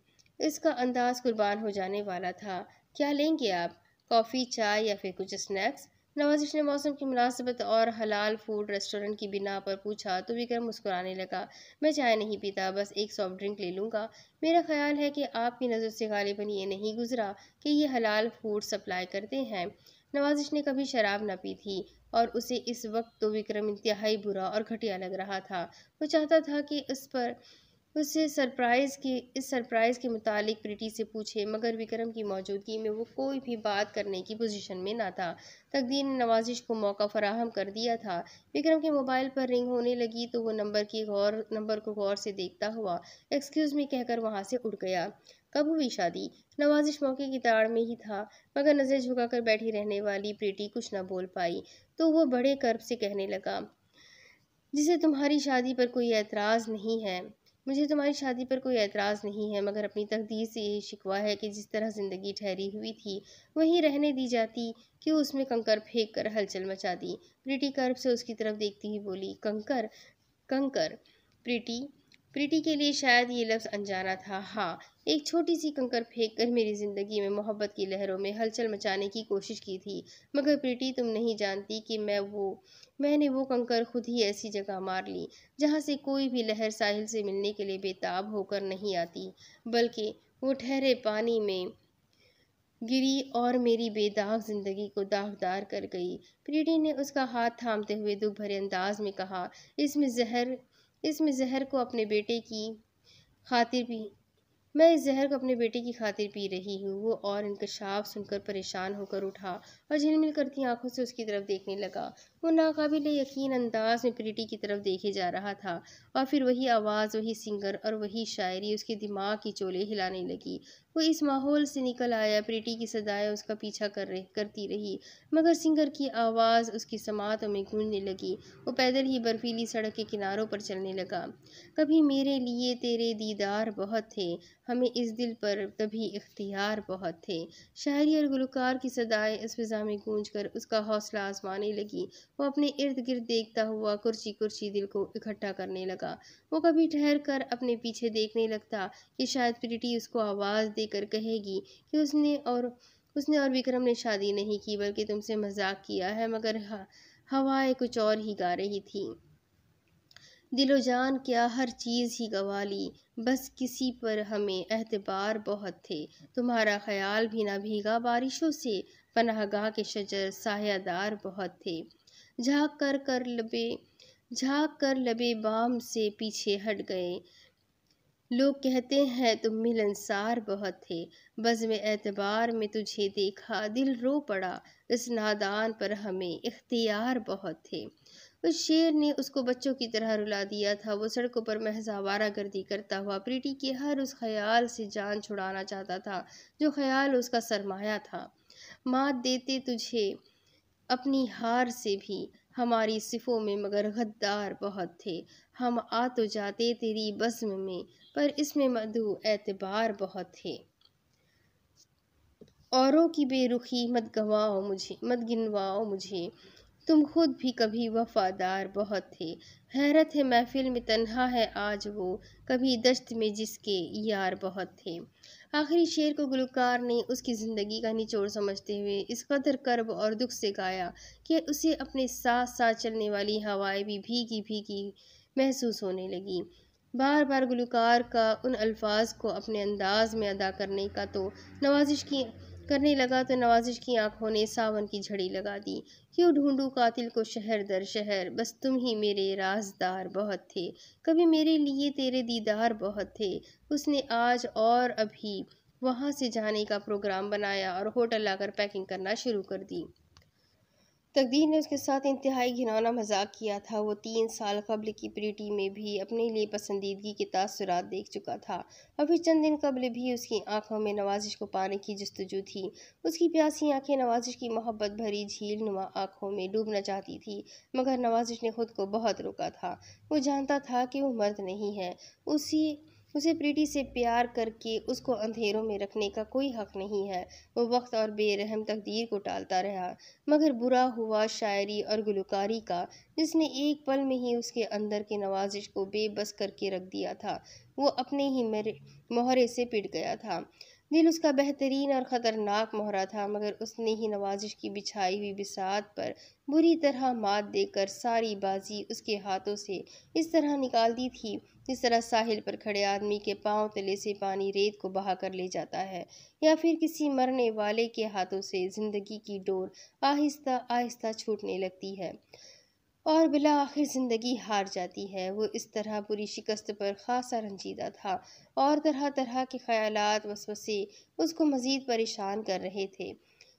इसका अंदाज कुर्बान हो जाने वाला था क्या लेंगे आप कॉफ़ी चाय या फिर कुछ स्नैक्स नवाजिश ने मौसम की मुनासिबत और हलाल फूड रेस्टोरेंट की बिना पर पूछा तो विक्रम मुस्कुराने लगा मैं चाय नहीं पीता बस एक सॉफ्ट ड्रिंक ले लूँगा मेरा ख्याल है कि आपकी नज़र से गालिबन ये नहीं गुजरा कि ये हलाल फूड सप्लाई करते हैं नवाजिश ने कभी शराब ना पी थी और उसे इस वक्त तो विक्रम इंतहाई बुरा और घटिया लग रहा था वो चाहता था कि इस पर उसे सरप्राइज़ की इस सरप्राइज़ के मुतालिक प्रीटी से पूछे मगर विक्रम की मौजूदगी में वो कोई भी बात करने की पोजीशन में ना था तकदीर ने नवाजिश को मौका फराहम कर दिया था विक्रम के मोबाइल पर रिंग होने लगी तो वो नंबर की गौर नंबर को गौर से देखता हुआ एक्सक्यूज़ में कहकर वहाँ से उड़ गया कब हुई शादी नवाजिश मौके की ताड़ में ही था मगर नज़र कर बैठी रहने वाली प्रीटी कुछ ना बोल पाई तो वो बड़े कर्ब से कहने लगा जिसे तुम्हारी शादी पर कोई एतराज़ नहीं है मुझे तुम्हारी शादी पर कोई एतराज़ नहीं है मगर अपनी तकदीर से यही शिकवा है कि जिस तरह ज़िंदगी ठहरी हुई थी वहीं रहने दी जाती क्यों उसमें कंकर फेंक कर हलचल मचा दी प्रीटी कर्ब से उसकी तरफ देखती ही बोली कंकर कंकर प्रीटी प्रीटी के लिए शायद ये लफ्ज़ अनजाना था हाँ एक छोटी सी कंकर फेंक कर मेरी ज़िंदगी में मोहब्बत की लहरों में हलचल मचाने की कोशिश की थी मगर प्रीटी तुम नहीं जानती कि मैं वो मैंने वो कंकर खुद ही ऐसी जगह मार ली जहाँ से कोई भी लहर साहिल से मिलने के लिए बेताब होकर नहीं आती बल्कि वो ठहरे पानी में गिरी और मेरी बेदाग ज़िंदगी को दागदार कर गई प्रीटी ने उसका हाथ थामते हुए दुख भरे अंदाज में कहा इसमें जहर इसमें जहर को अपने बेटे की खातिर भी मैं इस जहर को अपने बेटे की खातिर पी रही हूँ वो और इंकशाफ सुनकर परेशान होकर उठा और झिलमिल करती आंखों से उसकी तरफ देखने लगा वो नाकाबिल यकीन अंदाज में प्रीटी की तरफ देखे जा रहा था और फिर वही आवाज़ वही सिंगर और वही शायरी उसके दिमाग की चोले हिलाने लगी वो इस माहौल से निकल आया प्रीटी की सदाएं उसका पीछा कर रही करती रही मगर सिंगर की आवाज़ उसकी समातों में गूंजने लगी वो पैदल ही बर्फीली सड़क के किनारों पर चलने लगा कभी मेरे लिए तेरे दीदार बहुत थे हमें इस दिल पर कभी इख्तियार बहुत थे शायरी और गुलकार की सदाएं इस फिज़ा में गूंज कर उसका हौसला आजमाने लगी वो अपने इर्द गिर्द देखता हुआ कुर्सी कुर्सी दिल को इकट्ठा करने लगा वो कभी ठहर कर अपने पीछे देखने लगता कि शायद प्रीति उसको आवाज़ देकर कहेगी कि उसने और उसने और विक्रम ने शादी नहीं की बल्कि तुमसे मजाक किया है मगर हवाएं कुछ और ही गा रही थी दिलो जान क्या हर चीज़ ही गवा ली बस किसी पर हमें एतबार बहुत थे तुम्हारा ख्याल भी ना भीगा बारिशों से पनाहगाह के शजर सायादार बहुत थे झाँक कर कर लबे झाँक कर लबे बाम से पीछे हट गए लोग कहते हैं तुम मिलनसार बहुत थे बज़ में एतबार में तुझे देखा दिल रो पड़ा इस नादान पर हमें इख्तियार बहुत थे उस शेर ने उसको बच्चों की तरह रुला दिया था वो सड़कों पर महज गर्दी करता हुआ प्रीटी के हर उस ख्याल से जान छुड़ाना चाहता था जो ख्याल उसका सरमाया था मात देते तुझे अपनी हार से भी हमारी सिफों में मगर गद्दार बहुत थे हम आ तो जाते तेरी बजम में पर इसमें मधु एतबार बहुत थे औरों की बेरुखी मत गवाओ मुझे मत गिनवाओ मुझे तुम खुद भी कभी वफादार बहुत थे हैरत है महफिल में तन्हा है आज वो कभी दश्त में जिसके यार बहुत थे आखिरी शेर को गुलकार ने उसकी ज़िंदगी का निचोड़ समझते हुए इस कदर कर्ब और दुख से गाया कि उसे अपने साथ साथ चलने वाली हवाएं भी भीगी भीगी महसूस होने लगी बार बार गुलकार का उन अल्फाज को अपने अंदाज में अदा करने का तो नवाजिश की करने लगा तो नवाजिश की आंखों ने सावन की झड़ी लगा दी क्यों ढूंढूं कातिल को शहर दर शहर बस तुम ही मेरे राजदार बहुत थे कभी मेरे लिए तेरे दीदार बहुत थे उसने आज और अभी वहाँ से जाने का प्रोग्राम बनाया और होटल लाकर पैकिंग करना शुरू कर दी तकदीर ने उसके साथ इंतहाई घिनौना मजाक किया था वो तीन साल कबल की प्रीटी में भी अपने लिए पसंदीदगी के तसरत देख चुका था और फिर चंद दिन कबल भी उसकी आंखों में नवाजिश को पाने की जस्तजू थी उसकी प्यासी आंखें नवाजिश की मोहब्बत भरी झील नुमा आंखों में डूबना चाहती थी मगर नवाजिश ने खुद को बहुत रोका था वो जानता था कि वो मर्द नहीं है उसी उसे प्रीति से प्यार करके उसको अंधेरों में रखने का कोई हक नहीं है वो वक्त और बेरहम तकदीर को टालता रहा मगर बुरा हुआ शायरी और गुलकारी का जिसने एक पल में ही उसके अंदर के नवाजिश को बेबस करके रख दिया था वो अपने ही मेरे मोहरे से पिट गया था दिल उसका बेहतरीन और ख़तरनाक मोहरा था मगर उसने ही नवाजिश की बिछाई हुई बिसात पर बुरी तरह मात देकर सारी बाजी उसके हाथों से इस तरह निकाल दी थी किस तरह साहिल पर खड़े आदमी के पांव तले से पानी रेत को बहा कर ले जाता है या फिर किसी मरने वाले के हाथों से ज़िंदगी की डोर आहिस्ता आहिस्ता छूटने लगती है और बिला आखिर ज़िंदगी हार जाती है वो इस तरह बुरी शिकस्त पर खासा रंजीदा था और तरह तरह के ख्याल वसवसे उसको मज़ीद परेशान कर रहे थे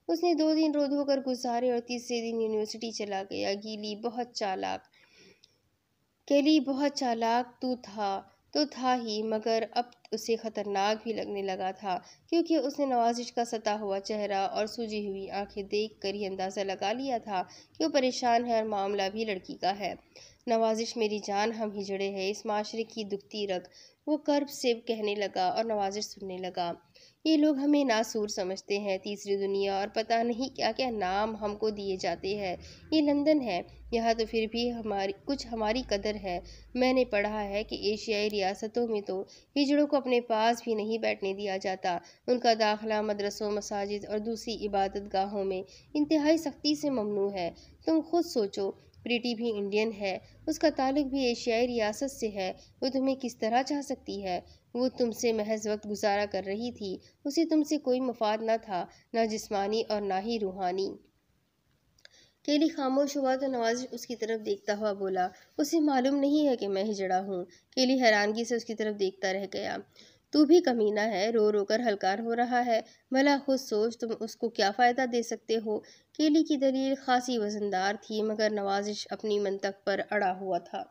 उसने दो दिन रो धोकर गुजारे और तीसरे दिन यूनिवर्सिटी चला गया गीली बहुत चालाक के लिए बहुत चालाक तो था तो था ही मगर अब उसे खतरनाक भी लगने लगा था क्योंकि उसने नवाजिश का सता हुआ चेहरा और सूजी हुई आंखें देख कर ही अंदाज़ा लगा लिया था कि वो परेशान है और मामला भी लड़की का है नवाजिश मेरी जान हम ही जड़े हैं इस माशरे की दुखती रग वो कर्ब से कहने लगा और नवाजिश सुनने लगा ये लोग हमें नासूर समझते हैं तीसरी दुनिया और पता नहीं क्या क्या नाम हमको दिए जाते हैं ये लंदन है यहाँ तो फिर भी हमारी कुछ हमारी कदर है मैंने पढ़ा है कि एशियाई रियासतों में तो हिजड़ों को अपने पास भी नहीं बैठने दिया जाता उनका दाखिला मदरसों मसाजिद और दूसरी इबादत गाहों में इंतहाई सख्ती से ममनू है तुम खुद सोचो प्रीटी भी इंडियन है उसका ताल्लुक भी एशियाई रियासत से है वो तुम्हें किस तरह चाह सकती है वो तुमसे महज वक्त गुजारा कर रही थी उसे तुमसे कोई मफाद ना था ना जिस्मानी और ना ही रूहानी केली खामोश हुआ तो नवाज उसकी तरफ देखता हुआ बोला उसे मालूम नहीं है कि मैं हिजड़ा हूँ केली हैरानगी से उसकी तरफ देखता रह गया तू भी कमीना है रो रो कर हलकार हो रहा है भला खुद सोच तुम उसको क्या फ़ायदा दे सकते हो केली की दलील खासी वजनदार थी मगर नवाजिश अपनी मंतक पर अड़ा हुआ था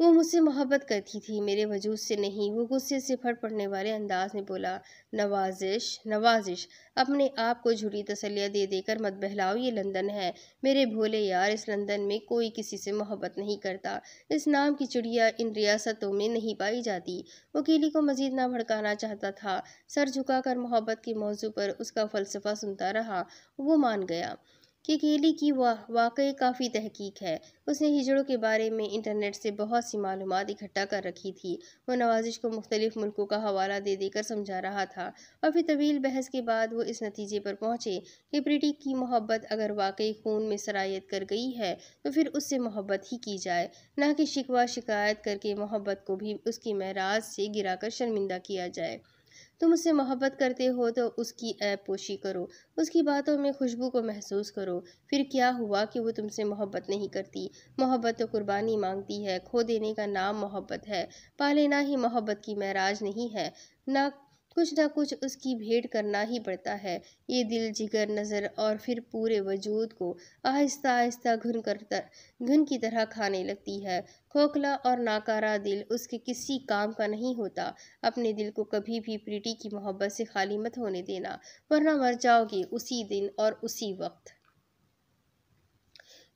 वो मुझसे मोहब्बत करती थी मेरे वजूद से नहीं वो गुस्से से फट पड़ने वाले अंदाज में बोला नवाजिश नवाजिश अपने आप को झूठी तसलियाँ दे देकर मत बहलाओ ये लंदन है मेरे भोले यार इस लंदन में कोई किसी से मोहब्बत नहीं करता इस नाम की चिड़िया इन रियासतों में नहीं पाई जाती वकीली को मजीद ना भड़काना चाहता था सर कर मोहब्बत के मौजू पर उसका फलसफा सुनता रहा वो मान गया कि केली की वह वाकई काफ़ी तहकीक है उसने हिजड़ों के बारे में इंटरनेट से बहुत सी मालूम इकट्ठा कर रखी थी वह नवाजिश को मुख्तलिफ मुल्कों का हवाला दे देकर समझा रहा था और फिर तवील बहस के बाद वो इस नतीजे पर पहुँचे कि ब्रिटिक की मोहब्बत अगर वाकई खून में सरायत कर गई है तो फिर उससे मोहब्बत ही की जाए ना कि शिकवा शिकायत करके मोहब्बत को भी उसकी महराज से कर शर्मिंदा किया जाए तुम उससे मोहब्बत करते हो तो उसकी ऐप पोशी करो उसकी बातों में खुशबू को महसूस करो फिर क्या हुआ कि वो तुमसे मोहब्बत नहीं करती मोहब्बत तो कुर्बानी मांगती है खो देने का नाम मोहब्बत है पा लेना ही मोहब्बत की महराज नहीं है ना कुछ ना कुछ उसकी भेंट करना ही पड़ता है ये दिल जिगर नज़र और फिर पूरे वजूद को आहिस्ता आहिस्ता घुन कर घुन की तरह खाने लगती है खोखला और नाकारा दिल उसके किसी काम का नहीं होता अपने दिल को कभी भी प्रीटी की मोहब्बत से खाली मत होने देना वरना मर जाओगे उसी दिन और उसी वक्त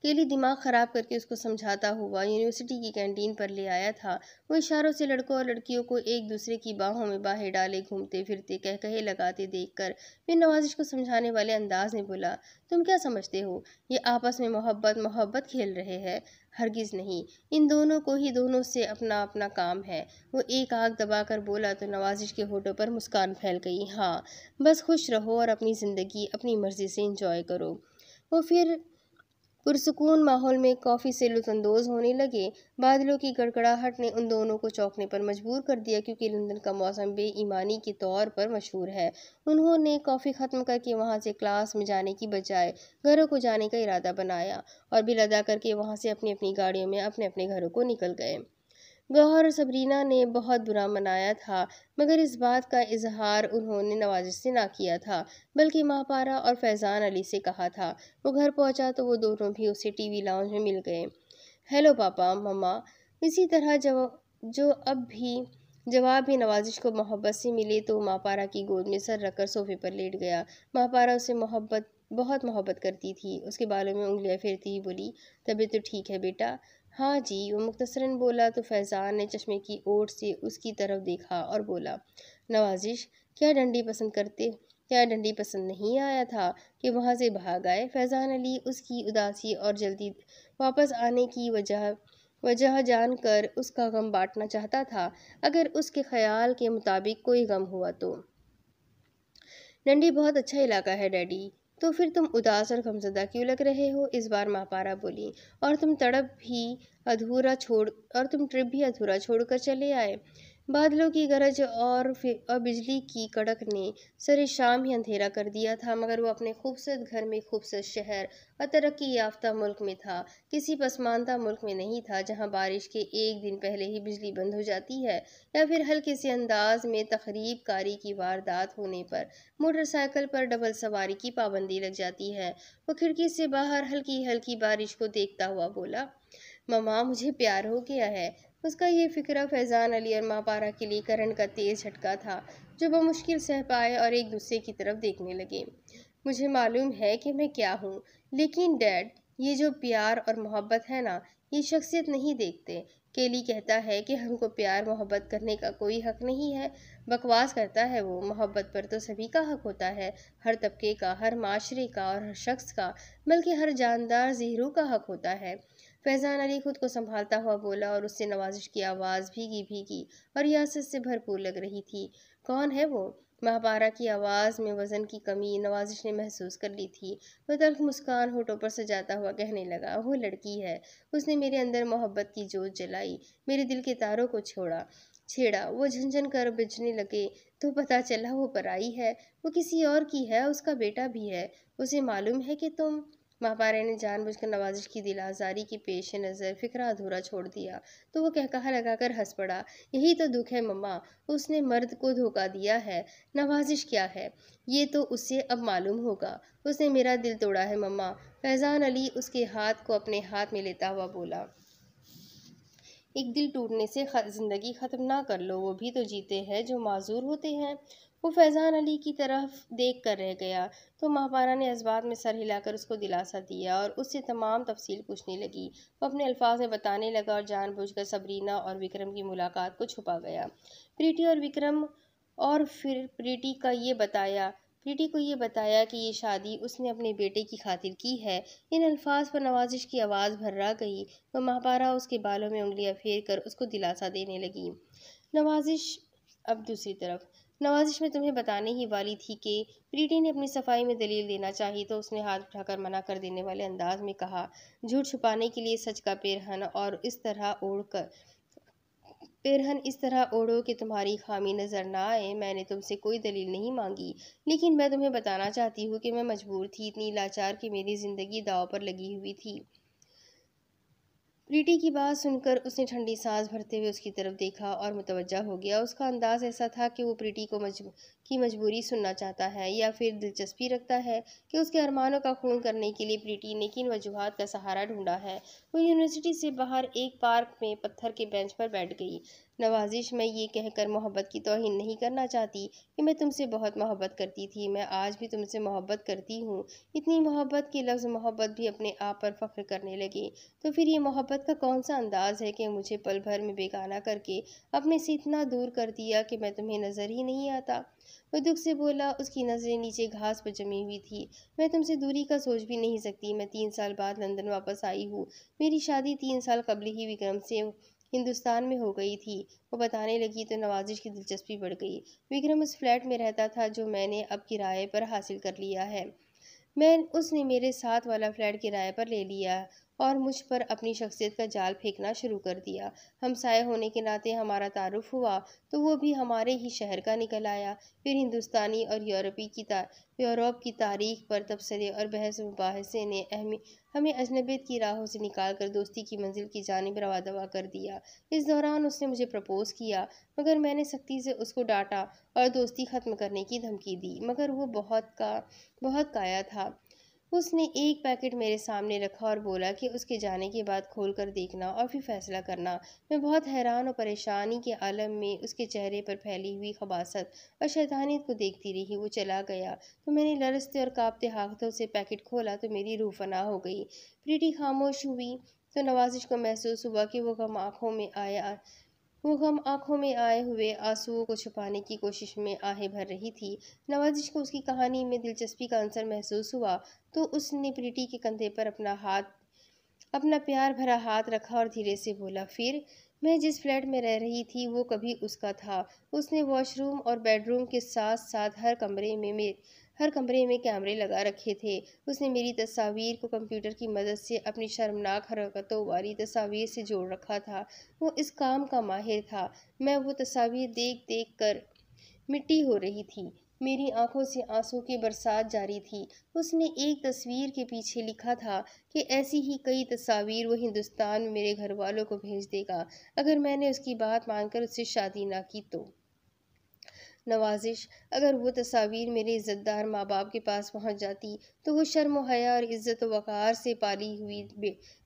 के लिए दिमाग ख़राब करके उसको समझाता हुआ यूनिवर्सिटी की कैंटीन पर ले आया था वो इशारों से लड़कों और लड़कियों को एक दूसरे की बाहों में बाहें डाले घूमते फिरते कह कहे लगाते देख कर फिर नवाजिश को समझाने वाले अंदाज में बोला तुम क्या समझते हो ये आपस में मोहब्बत मोहब्बत खेल रहे हैं हरगिज़ नहीं इन दोनों को ही दोनों से अपना अपना काम है वो एक आग दबाकर बोला तो नवाजिश के होठों पर मुस्कान फैल गई हाँ बस खुश रहो और अपनी ज़िंदगी अपनी मर्ज़ी से इंजॉय करो वो फिर पुरसकून माहौल में कॉफ़ी से लुफानंदोज होने लगे बादलों की गड़गड़ाहट ने उन दोनों को चौंकने पर मजबूर कर दिया क्योंकि लंदन का मौसम बेईमानी के तौर पर मशहूर है उन्होंने कॉफ़ी ख़त्म करके वहाँ से क्लास में जाने की बजाय घरों को जाने का इरादा बनाया और बिल अदा करके वहाँ से अपनी अपनी गाड़ियों में अपने अपने घरों को निकल गए गौहर और सबरीना ने बहुत बुरा मनाया था मगर इस बात का इजहार उन्होंने नवाजिश से ना किया था बल्कि महापारा और फैज़ान अली से कहा था वो घर पहुंचा तो वो दोनों भी उसे टीवी लाउंज में मिल गए हेलो पापा ममा इसी तरह जब जो अब भी जवाब ही नवाजिश को मोहब्बत से मिले तो महापारा की गोद में सर रखकर सोफे पर लेट गया महापारा उसे मोहब्बत बहुत मोहब्बत करती थी उसके बालों में उंगलियां फेरती ही बोली तबीयत तो ठीक है बेटा हाँ जी वो मुख्तसरन बोला तो फैज़ान ने चश्मे की ओट से उसकी तरफ देखा और बोला नवाजिश क्या डंडी पसंद करते क्या डंडी पसंद नहीं आया था कि वहाँ से भाग आए फैज़ान अली उसकी उदासी और जल्दी वापस आने की वजह वजह जानकर उसका गम बांटना चाहता था अगर उसके ख्याल के मुताबिक कोई गम हुआ तो डंडी बहुत अच्छा इलाका है डैडी तो फिर तुम उदास और गमजदा क्यों लग रहे हो इस बार मापारा बोली और तुम तड़प भी अधूरा छोड़ और तुम ट्रिप भी अधूरा छोड़कर चले आए बादलों की गरज और और बिजली की कड़क ने सरे शाम ही अंधेरा कर दिया था मगर वो अपने खूबसूरत घर में खूबसूरत शहर और तरक्की याफ्ता मुल्क में था किसी पसमानदा मुल्क में नहीं था जहाँ बारिश के एक दिन पहले ही बिजली बंद हो जाती है या फिर हल्के से अंदाज में तकरीब कारी की वारदात होने पर मोटरसाइकिल पर डबल सवारी की पाबंदी लग जाती है वो खिड़की से बाहर हल्की हल्की बारिश को देखता हुआ बोला ममा मुझे प्यार हो गया है उसका ये फिक्र फैज़ान अली और मापारा के लिए करण का तेज़ झटका था जो मुश्किल सह पाए और एक दूसरे की तरफ देखने लगे मुझे मालूम है कि मैं क्या हूँ लेकिन डैड ये जो प्यार और मोहब्बत है ना ये शख्सियत नहीं देखते केली कहता है कि हमको प्यार मोहब्बत करने का कोई हक नहीं है बकवास करता है वो मोहब्बत पर तो सभी का हक होता है हर तबके का हर माशरे का और हर शख्स का बल्कि हर जानदार जहरू का हक होता है फैज़ान अली खुद को संभालता हुआ बोला और उससे नवाजिश की आवाज़ भीगी भीगी और रियासत से भरपूर लग रही थी कौन है वो महापारा की आवाज़ में वज़न की कमी नवाजिश ने महसूस कर ली थी वह तल्ख मुस्कान होठों पर सजाता हुआ कहने लगा वो लड़की है उसने मेरे अंदर मोहब्बत की जोत जलाई मेरे दिल के तारों को छोड़ा छेड़ा वो झंझन कर बिजने लगे तो पता चला वो पराई है वो किसी और की है उसका बेटा भी है उसे मालूम है कि तुम महापारे ने जानबूझकर नवाजिश की दिलाजारी की पेश नज़र फिक्रा अधूरा छोड़ दिया तो वह लगा कर हंस पड़ा यही तो दुख है मम्मा उसने मर्द को धोखा दिया है नवाजिश क्या है ये तो उससे अब मालूम होगा उसने मेरा दिल तोड़ा है मम्मा फैज़ान अली उसके हाथ को अपने हाथ में लेता हुआ बोला एक दिल टूटने से ज़िंदगी ख़त्म ना कर लो वो भी तो जीते हैं जो माजूर होते हैं वो फैज़ान अली की तरफ देख कर रह गया तो महापारा ने जज्बात में सर हिलाकर उसको दिलासा दिया और उससे तमाम तफसील पूछने लगी वो अपने अल्फाज में बताने लगा और जान कर सबरीना और विक्रम की मुलाकात को छुपा गया प्रीटी और विक्रम और फिर प्रीटी का ये बताया प्रीटी को ये बताया कि ये शादी उसने अपने बेटे की खातिर की है इन अल्फाज पर नवाजिश की आवाज़ भर्रा गई वह तो महापारा उसके बालों में उंगलियाँ फेर कर उसको दिलासा देने लगी नवाजिश अब दूसरी तरफ नवाजिश में तुम्हें बताने ही वाली थी कि प्रीटी ने अपनी सफाई में दलील देना चाहिए तो उसने हाथ उठाकर मना कर देने वाले अंदाज में कहा झूठ छुपाने के लिए सच का पेरहन और इस तरह ओढ़ कर पेरहन इस तरह ओढ़ो कि तुम्हारी खामी नज़र ना आए मैंने तुमसे कोई दलील नहीं मांगी लेकिन मैं तुम्हें बताना चाहती हूँ कि मैं मजबूर थी इतनी लाचार कि मेरी ज़िंदगी दाव पर लगी हुई थी प्रीटी की बात सुनकर उसने ठंडी सांस भरते हुए उसकी तरफ देखा और मुतवजा हो गया उसका अंदाज़ ऐसा था कि वो प्रीटी को मजबू की मजबूरी सुनना चाहता है या फिर दिलचस्पी रखता है कि उसके अरमानों का खून करने के लिए प्रीटी ने किन वजूहत का सहारा ढूंढा है वो यूनिवर्सिटी से बाहर एक पार्क में पत्थर के बेंच पर बैठ गई नवाजिश मैं ये कहकर मोहब्बत की तोहिन नहीं करना चाहती कि मैं तुमसे बहुत मोहब्बत करती थी मैं आज भी तुमसे मोहब्बत करती हूँ इतनी मोहब्बत के लफ्ज़ मोहब्बत भी अपने आप पर फ़ख्र करने लगे तो फिर ये मोहब्बत का कौन सा अंदाज़ है कि मुझे पल भर में बेगाना करके अपने से इतना दूर कर दिया कि मैं तुम्हें नज़र ही नहीं आता वह दुख से बोला उसकी नज़रें नीचे घास पर जमी हुई थी मैं तुमसे दूरी का सोच भी नहीं सकती मैं तीन साल बाद लंदन वापस आई हूँ मेरी शादी तीन साल कबल ही विक्रम से हिंदुस्तान में हो गई थी वो बताने लगी तो नवाजिश की दिलचस्पी बढ़ गई विक्रम उस फ्लैट में रहता था जो मैंने अब किराए पर हासिल कर लिया है मैं उसने मेरे साथ वाला फ्लैट किराए पर ले लिया और मुझ पर अपनी शख्सियत का जाल फेंकना शुरू कर दिया हमसाए होने के नाते हमारा तारुफ हुआ तो वो भी हमारे ही शहर का निकल आया फिर हिंदुस्तानी और यूरोपी की यूरोप की तारीख पर तबसरे और बहस मुबासे ने अहमी हमें अजनबीत की राहों से निकाल कर दोस्ती की मंजिल की जानब रवा दवा कर दिया इस दौरान उसने मुझे प्रपोज़ किया मगर मैंने सख्ती से उसको डांटा और दोस्ती ख़त्म करने की धमकी दी मगर वो बहुत का बहुत काया था उसने एक पैकेट मेरे सामने रखा और बोला कि उसके जाने के बाद खोल कर देखना और फिर फैसला करना मैं बहुत हैरान और परेशानी के आलम में उसके चेहरे पर फैली हुई खबासत और शैतानियत को देखती रही वो चला गया तो मैंने लरसते और कांपते हाथों से पैकेट खोला तो मेरी रूह फना हो गई प्रीटी खामोश हुई तो नवाजिश को महसूस हुआ कि वो गम आँखों में आया वो गम आंखों में आए हुए आंसुओं को छुपाने की कोशिश में आहें भर रही थी नवाजिश को उसकी कहानी में दिलचस्पी का आंसर महसूस हुआ तो उसने प्रीटी के कंधे पर अपना हाथ अपना प्यार भरा हाथ रखा और धीरे से बोला फिर मैं जिस फ्लैट में रह रही थी वो कभी उसका था उसने वॉशरूम और बेडरूम के साथ साथ हर कमरे में, में हर कमरे में कैमरे लगा रखे थे उसने मेरी तस्वीर को कंप्यूटर की मदद से अपनी शर्मनाक हरकतों वाली तस्वीर से जोड़ रखा था वो इस काम का माहिर था मैं वो तस्वीर देख देख कर मिट्टी हो रही थी मेरी आंखों से आंसू की बरसात जारी थी उसने एक तस्वीर के पीछे लिखा था कि ऐसी ही कई तस्वीर वो हिंदुस्तान में मेरे घर वालों को भेज देगा अगर मैंने उसकी बात मानकर उससे शादी ना की तो नवाजिश अगर वो तस्वीर मेरे इज़्ज़तदार माँ बाप के पास पहुँच जाती तो वो शर्म हया और इज़्ज़त वक़ार से पाली हुई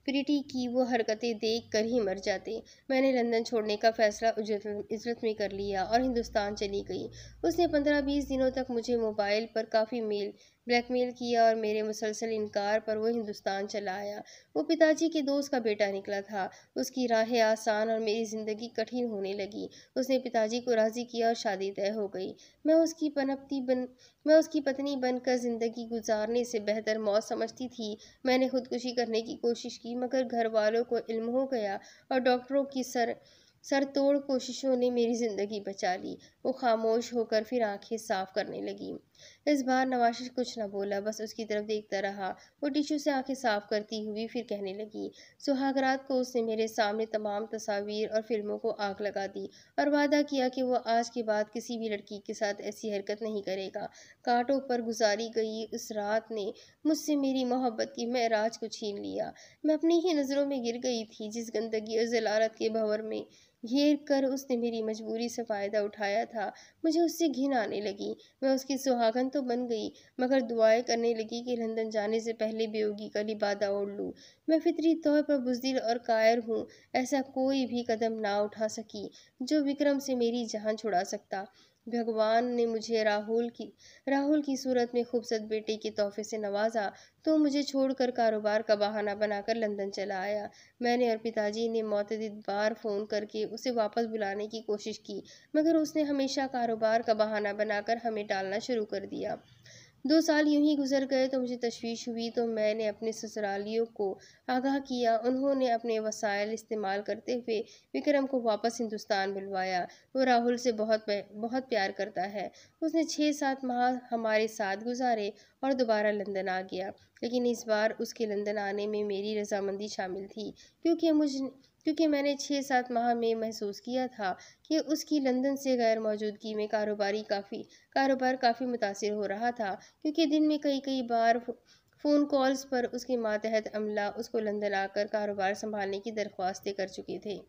प्रीति की वो हरकतें देख कर ही मर जाते मैंने लंदन छोड़ने का फैसला इजरत में कर लिया और हिंदुस्तान चली गई उसने पंद्रह बीस दिनों तक मुझे मोबाइल पर काफ़ी मेल ब्लैकमेल किया और मेरे मुसलसल इनकार पर वो हिंदुस्तान चला आया वो पिताजी के दोस्त का बेटा निकला था उसकी राहें आसान और मेरी ज़िंदगी कठिन होने लगी उसने पिताजी को राज़ी किया और शादी तय हो गई मैं उसकी पनपती बन मैं उसकी पत्नी बनकर ज़िंदगी गुजारने से बेहतर मौत समझती थी मैंने खुदकुशी करने की कोशिश की मगर घर वालों को इल्म हो गया और डॉक्टरों की सर तोड़ कोशिशों ने मेरी ज़िंदगी बचा ली वो खामोश होकर फिर आंखें साफ करने लगी इस बार नवाशिश कुछ ना बोला बस उसकी तरफ देखता रहा वो टिश्यू से आंखें साफ करती हुई फिर कहने लगी सुहागरात को उसने मेरे सामने तमाम तस्वीर और फिल्मों को आग लगा दी और वादा किया कि वो आज के बाद किसी भी लड़की के साथ ऐसी हरकत नहीं करेगा कांटों पर गुजारी गई उस रात ने मुझसे मेरी मोहब्बत की महराज को छीन लिया मैं अपनी ही नज़रों में गिर गई थी जिस गंदगी और जलारत के भंवर में घेर कर उसने मेरी मजबूरी से फ़ायदा उठाया था मुझे उससे घिन आने लगी मैं उसकी सुहागन तो बन गई मगर दुआएं करने लगी कि लंदन जाने से पहले बेयोगी का लिबादा ओढ़ लूँ मैं फितरी तौर पर बुजदिल और कायर हूँ ऐसा कोई भी कदम ना उठा सकी जो विक्रम से मेरी जान छुड़ा सकता भगवान ने मुझे राहुल की राहुल की सूरत में खूबसूरत बेटे के तोहफे से नवाजा तो मुझे छोड़कर कारोबार का बहाना बनाकर लंदन चला आया मैंने और पिताजी ने मतदद बार फ़ोन करके उसे वापस बुलाने की कोशिश की मगर उसने हमेशा कारोबार का बहाना बनाकर हमें टालना शुरू कर दिया दो साल यूं ही गुजर गए तो मुझे तश्वीश हुई तो मैंने अपने ससुरालियों को आगाह किया उन्होंने अपने वसायल इस्तेमाल करते हुए विक्रम को वापस हिंदुस्तान बुलवाया वो राहुल से बहुत बहुत प्यार करता है उसने छः सात माह हमारे साथ गुजारे और दोबारा लंदन आ गया लेकिन इस बार उसके लंदन आने में मेरी रजामंदी शामिल थी क्योंकि मुझ क्योंकि मैंने छः सात माह में महसूस किया था कि उसकी लंदन से गैर मौजूदगी में कारोबारी काफ़ी कारोबार काफ़ी मुतासर हो रहा था क्योंकि दिन में कई कई बार फ़ोन कॉल्स पर उसके मातहत अमला उसको लंदन आकर कारोबार संभालने की दरख्वास्तें कर चुके थे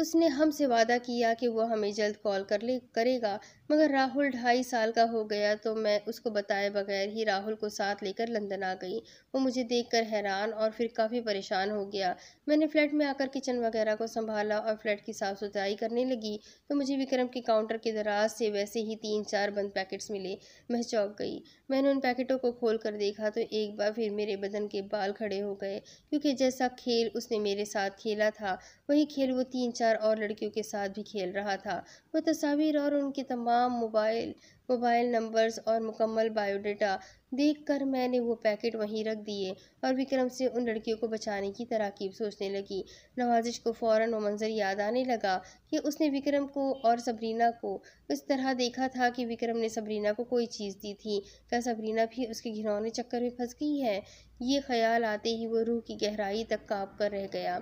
उसने हमसे वादा किया कि वह हमें जल्द कॉल कर ले करेगा मगर राहुल ढाई साल का हो गया तो मैं उसको बताए बगैर ही राहुल को साथ लेकर लंदन आ गई वो मुझे देखकर हैरान और फिर काफ़ी परेशान हो गया मैंने फ्लैट में आकर किचन वगैरह को संभाला और फ्लैट की साफ़ सुथराई करने लगी तो मुझे विक्रम के काउंटर के दराज से वैसे ही तीन चार बंद पैकेट्स मिले मैं चौंक गई मैंने उन पैकेटों को खोल कर देखा तो एक बार फिर मेरे बदन के बाल खड़े हो गए क्योंकि जैसा खेल उसने मेरे साथ खेला था वही खेल वो तीन चार और लड़कियों के साथ भी खेल रहा था वो तस्वीर और उनके तमाम मोबाइल मोबाइल नंबर्स और मुकम्मल बायोडाटा देखकर मैंने वो पैकेट वहीं रख दिए और विक्रम से उन लड़कियों को बचाने की तरकीब सोचने लगी नवाजिश को फ़ौरन व मंज़र याद आने लगा कि उसने विक्रम को और सबरीना को इस तरह देखा था कि विक्रम ने सबरीना को कोई चीज़ दी थी क्या सबरीना भी उसके घिनौने चक्कर में फंस गई है ये ख्याल आते ही वो रूह की गहराई तक काँप कर रह गया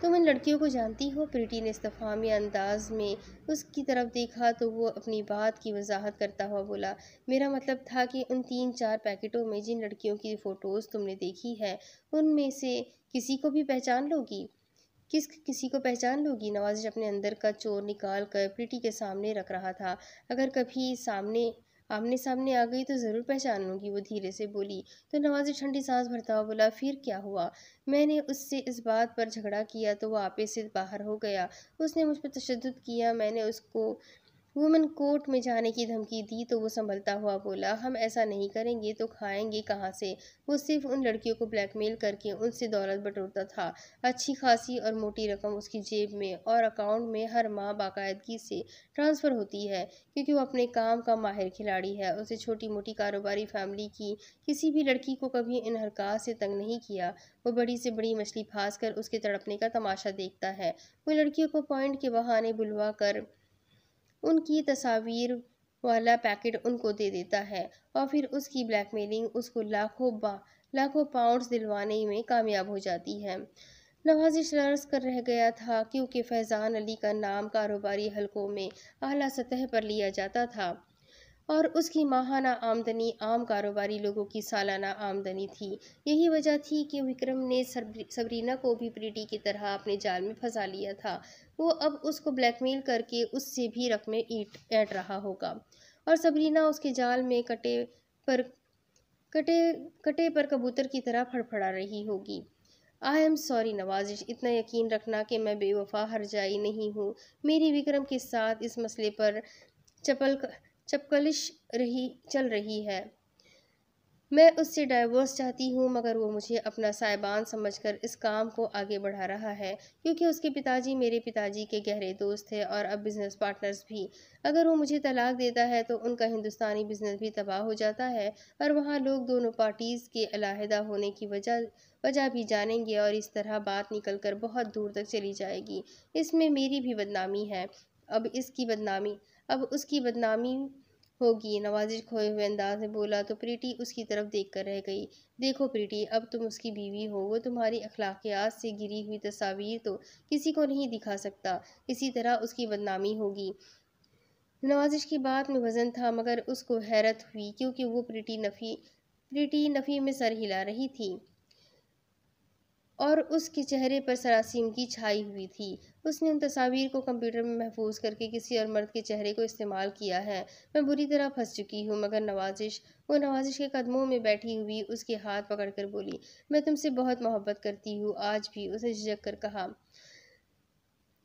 तुम तो इन लड़कियों को जानती हो प्रीटी ने इस्तफामी अंदाज में उसकी तरफ देखा तो वो अपनी बात की वजाहत करता हुआ बोला मेरा मतलब था कि उन तीन चार पैकेटों में जिन लड़कियों की फ़ोटोज़ तुमने देखी है उनमें से किसी को भी पहचान लोगी किस किसी को पहचान लोगी नवाजिश अपने अंदर का चोर निकाल कर प्रीटी के सामने रख रहा था अगर कभी सामने आमने सामने आ गई तो ज़रूर पहचान लूँगी वो धीरे से बोली तो नवाज ठंडी सांस भरता हुआ बोला फिर क्या हुआ मैंने उससे इस बात पर झगड़ा किया तो वो आपे से बाहर हो गया उसने मुझ पर तशद किया मैंने उसको वुमेन कोर्ट में जाने की धमकी दी तो वो संभलता हुआ बोला हम ऐसा नहीं करेंगे तो खाएंगे कहाँ से वो सिर्फ उन लड़कियों को ब्लैकमेल करके उनसे दौलत बटोरता था अच्छी खासी और मोटी रकम उसकी जेब में और अकाउंट में हर माह बाकायदगी से ट्रांसफ़र होती है क्योंकि वो अपने काम का माहिर खिलाड़ी है उसे छोटी मोटी कारोबारी फैमिली की किसी भी लड़की को कभी इन हरकत से तंग नहीं किया वो बड़ी से बड़ी मछली फाँस उसके तड़पने का तमाशा देखता है वो लड़कियों को पॉइंट के बहाने बुलवा कर उनकी तस्वीर वाला पैकेट उनको दे देता है और फिर उसकी ब्लैकमेलिंग उसको लाखों बा लाखों पाउंड्स दिलवाने में कामयाब हो जाती है नवाजिश नर्स कर रह गया था क्योंकि फैज़ान अली का नाम कारोबारी हलकों में अली सतह पर लिया जाता था और उसकी माहाना आमदनी आम कारोबारी लोगों की सालाना आमदनी थी यही वजह थी कि विक्रम ने सबरीना को भी प्रीटी की तरह अपने जाल में फंसा लिया था वो अब उसको ब्लैकमेल करके उससे भी रकमें ईट ऐट रहा होगा और सबरीना उसके जाल में कटे पर कटे कटे पर कबूतर की तरह फड़फड़ा रही होगी आई एम सॉरी नवाजिश इतना यकीन रखना कि मैं बेवफा हर जाई नहीं हूँ मेरी विक्रम के साथ इस मसले पर चपल कर... चपकलिश रही चल रही है मैं उससे डाइवोर्स चाहती हूँ मगर वो मुझे अपना साहिबान समझकर इस काम को आगे बढ़ा रहा है क्योंकि उसके पिताजी मेरे पिताजी के गहरे दोस्त थे और अब बिज़नेस पार्टनर्स भी अगर वो मुझे तलाक देता है तो उनका हिंदुस्तानी बिज़नेस भी तबाह हो जाता है और वहाँ लोग दोनों पार्टीज़ के अलहदा होने की वजह वजह भी जानेंगे और इस तरह बात निकल कर बहुत दूर तक चली जाएगी इसमें मेरी भी बदनामी है अब इसकी बदनामी अब उसकी बदनामी होगी नवाजिश खोए हुए अंदाज में बोला तो प्रीटी उसकी तरफ देख कर रह गई देखो प्रीटी अब तुम उसकी बीवी हो वो तुम्हारी अखलाकियात से घिरी हुई तस्वीर तो किसी को नहीं दिखा सकता इसी तरह उसकी बदनामी होगी नवाजिश की बात में वज़न था मगर उसको हैरत हुई क्योंकि वो प्रीटी नफ़ी प्रीटी नफ़ी में सर हिला रही थी और उसके चेहरे पर सरासीम की छाई हुई थी उसने उन तस्वीर को कंप्यूटर में महफूज करके किसी और मर्द के चेहरे को इस्तेमाल किया है मैं बुरी तरह फंस चुकी हूँ मगर नवाजिश वो नवाजिश के कदमों में बैठी हुई उसके हाथ पकड़कर बोली मैं तुमसे बहुत मोहब्बत करती हूँ आज भी उसे झिझक कर कहा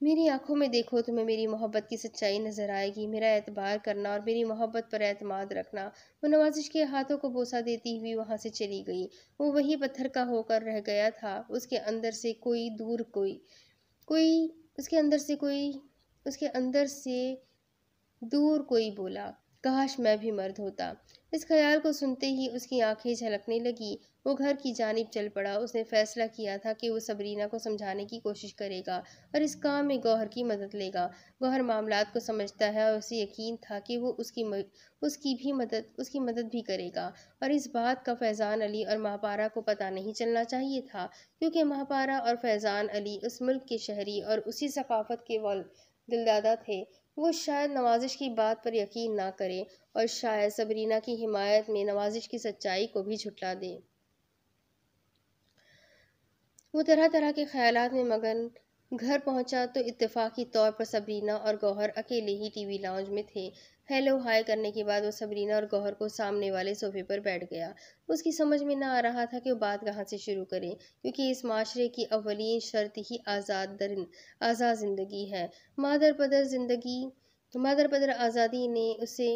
मेरी आंखों में देखो तुम्हें मेरी मोहब्बत की सच्चाई नज़र आएगी मेरा एतबार करना और मेरी मोहब्बत पर एतमाद रखना वो नवाजिश के हाथों को बोसा देती हुई वहाँ से चली गई वो वही पत्थर का होकर रह गया था उसके अंदर से कोई दूर कोई कोई उसके अंदर से कोई उसके अंदर से दूर कोई बोला काश मैं भी मर्द होता इस ख्याल को सुनते ही उसकी आंखें झलकने लगी वो घर की जानब चल पड़ा उसने फैसला किया था कि वो सबरीना को समझाने की कोशिश करेगा और इस काम में गौहर की मदद लेगा गौहर मामला को समझता है और उसे यकीन था कि वो उसकी म... उसकी भी मदद उसकी मदद भी करेगा और इस बात का फैज़ान अली और महापारा को पता नहीं चलना चाहिए था क्योंकि महापारा और फैज़ान अली उस मुल्क के शहरी और उसी सकाफ़त के वाल दिलदादा थे वो शायद नवाजिश की बात पर यकीन ना करे और शायद सबरीना की हिमायत में नवाजिश की सच्चाई को भी छुटला दे वो तरह तरह के ख्याल में मगन घर पहुंचा तो इत्तेफाकी तौर पर सबरीना और गौहर अकेले ही टीवी लाउंज में थे हेलो हाय करने के बाद वो सबरीना और गौहर को सामने वाले सोफे पर बैठ गया उसकी समझ में ना आ रहा था कि वो बात कहाँ से शुरू करें क्योंकि इस माशरे की अवलिन शर्त ही आज़ाद दर आज़ाद ज़िंदगी है मादर पदर ज़िंदगी मादर पदर आज़ादी ने उसे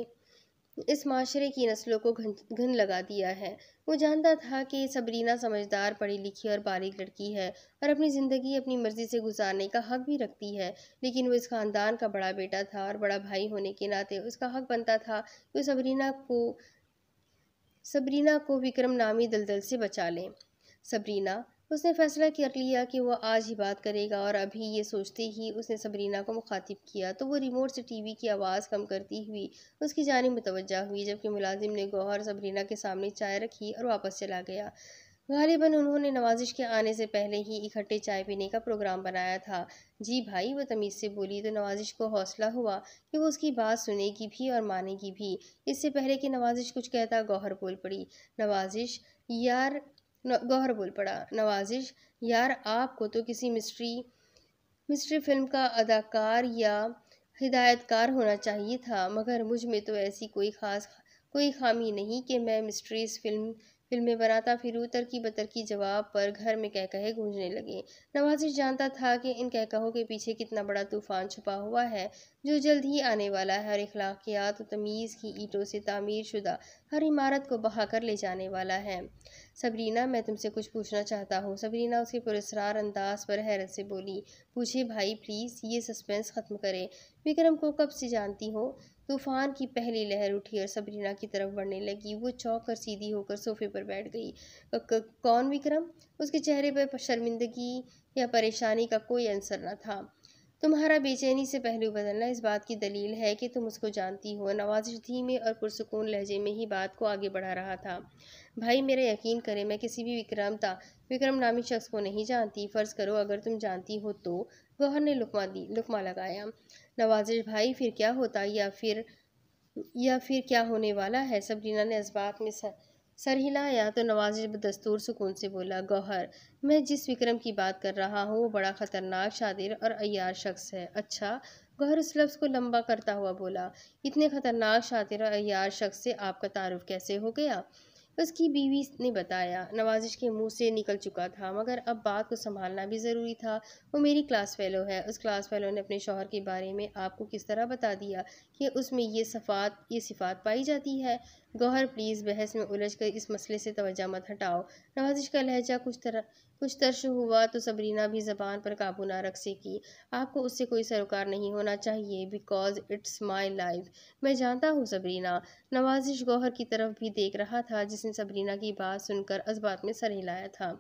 इस माशरे की नस्लों को घन घन लगा दिया है वो जानता था कि सबरीना समझदार पढ़ी लिखी और बारीक लड़की है और अपनी ज़िंदगी अपनी मर्ज़ी से गुजारने का हक भी रखती है लेकिन वो इस ख़ानदान का बड़ा बेटा था और बड़ा भाई होने के नाते उसका हक बनता था कि सबरीना को सबरीना को विक्रम नामी दलदल से बचा लें सबरीना उसने फैसला कर लिया कि वह आज ही बात करेगा और अभी ये सोचते ही उसने सबरीना को मुखातिब किया तो वो रिमोट से टीवी की आवाज़ कम करती हुई उसकी जानी मुतवजा हुई जबकि मुलाजिम ने गौहर सबरीना के सामने चाय रखी और वापस चला गया गालिबा उन्होंने नवाजिश के आने से पहले ही इकट्ठे चाय पीने का प्रोग्राम बनाया था जी भाई वह तमीज़ से बोली तो नवाजिश को हौसला हुआ कि वो उसकी बात सुनेगी भी और मानेगी भी इससे पहले कि नवाजिश कुछ कहता गौहर बोल पड़ी नवाजिश यार गौहर बोल पड़ा नवाजिश यार आपको तो किसी मिस्ट्री मिस्ट्री फिल्म का अदाकार या हिदायतकार होना चाहिए था मगर मुझ में तो ऐसी कोई ख़ास कोई खामी नहीं कि मैं मिस्ट्रीज फिल्म फिल्में बनाता फिर तर्की बतर्की जवाब पर घर में कह कहे गूंजने लगे नवाजिश जानता था कि इन कह कहों के पीछे कितना बड़ा तूफान छुपा हुआ है जो जल्द ही आने वाला है और इखलाकियात तमीज़ की ईंटों से तामीर शुदा हर इमारत को बहाकर ले जाने वाला है सबरीना मैं तुमसे कुछ पूछना चाहता हूँ सबरीना उसके पुरस्ार अंदाज पर हैरत से बोली पूछे भाई प्लीज़ ये सस्पेंस ख़त्म करे विक्रम को कब से जानती हो तूफान की पहली लहर उठी और सबरीना की तरफ बढ़ने लगी वो चौक कर सीधी होकर सोफे पर बैठ गई कौन विक्रम उसके चेहरे पर शर्मिंदगी या परेशानी का कोई अंसर न था तुम्हारा बेचैनी से पहलू बदलना इस बात की दलील है कि तुम उसको जानती हो नवाजिश धीमे और पुरसकून लहजे में ही बात को आगे बढ़ा रहा था भाई मेरा यकीन करें मैं किसी भी विक्रमता विक्रम नामी शख्स को नहीं जानती फ़र्ज़ करो अगर तुम जानती हो तो गौहर ने लुकमा दी लुकमा लगाया नवाजिश भाई फिर क्या होता या फिर या फिर क्या होने वाला है सबरीना ने इसबात में सर सर हिलाया तो नवाजिश बदस्तूर सुकून से बोला गौहर मैं जिस विक्रम की बात कर रहा हूँ वो बड़ा ख़तरनाक शादिर और अयार शख्स है अच्छा गौहर उस लफ्ज़ को लंबा करता हुआ बोला इतने ख़तरनाक शातिर और अयार शख्स से आपका तारुफ कैसे हो गया उसकी तो बीवी ने बताया नवाजिश के मुंह से निकल चुका था मगर अब बात को संभालना भी ज़रूरी था वो मेरी क्लास फेलो है उस क्लास फेलो ने अपने शोहर के बारे में आपको किस तरह बता दिया कि उसमें ये सफ़ात ये सिफात पाई जाती है गौहर प्लीज़ बहस में उलझ कर इस मसले से तोज्जा मत हटाओ नवाजिश का लहजा कुछ तरह कुछ तर्श हुआ तो सबरीना भी ज़बान पर काबू ना रख सकी आपको उससे कोई सरोकार नहीं होना चाहिए बिकॉज इट्स माई लाइफ मैं जानता हूँ सबरीना नवाजिश गौहर की तरफ भी देख रहा था जिसने सबरीना की बात सुनकर अजबात में सर हिलाया था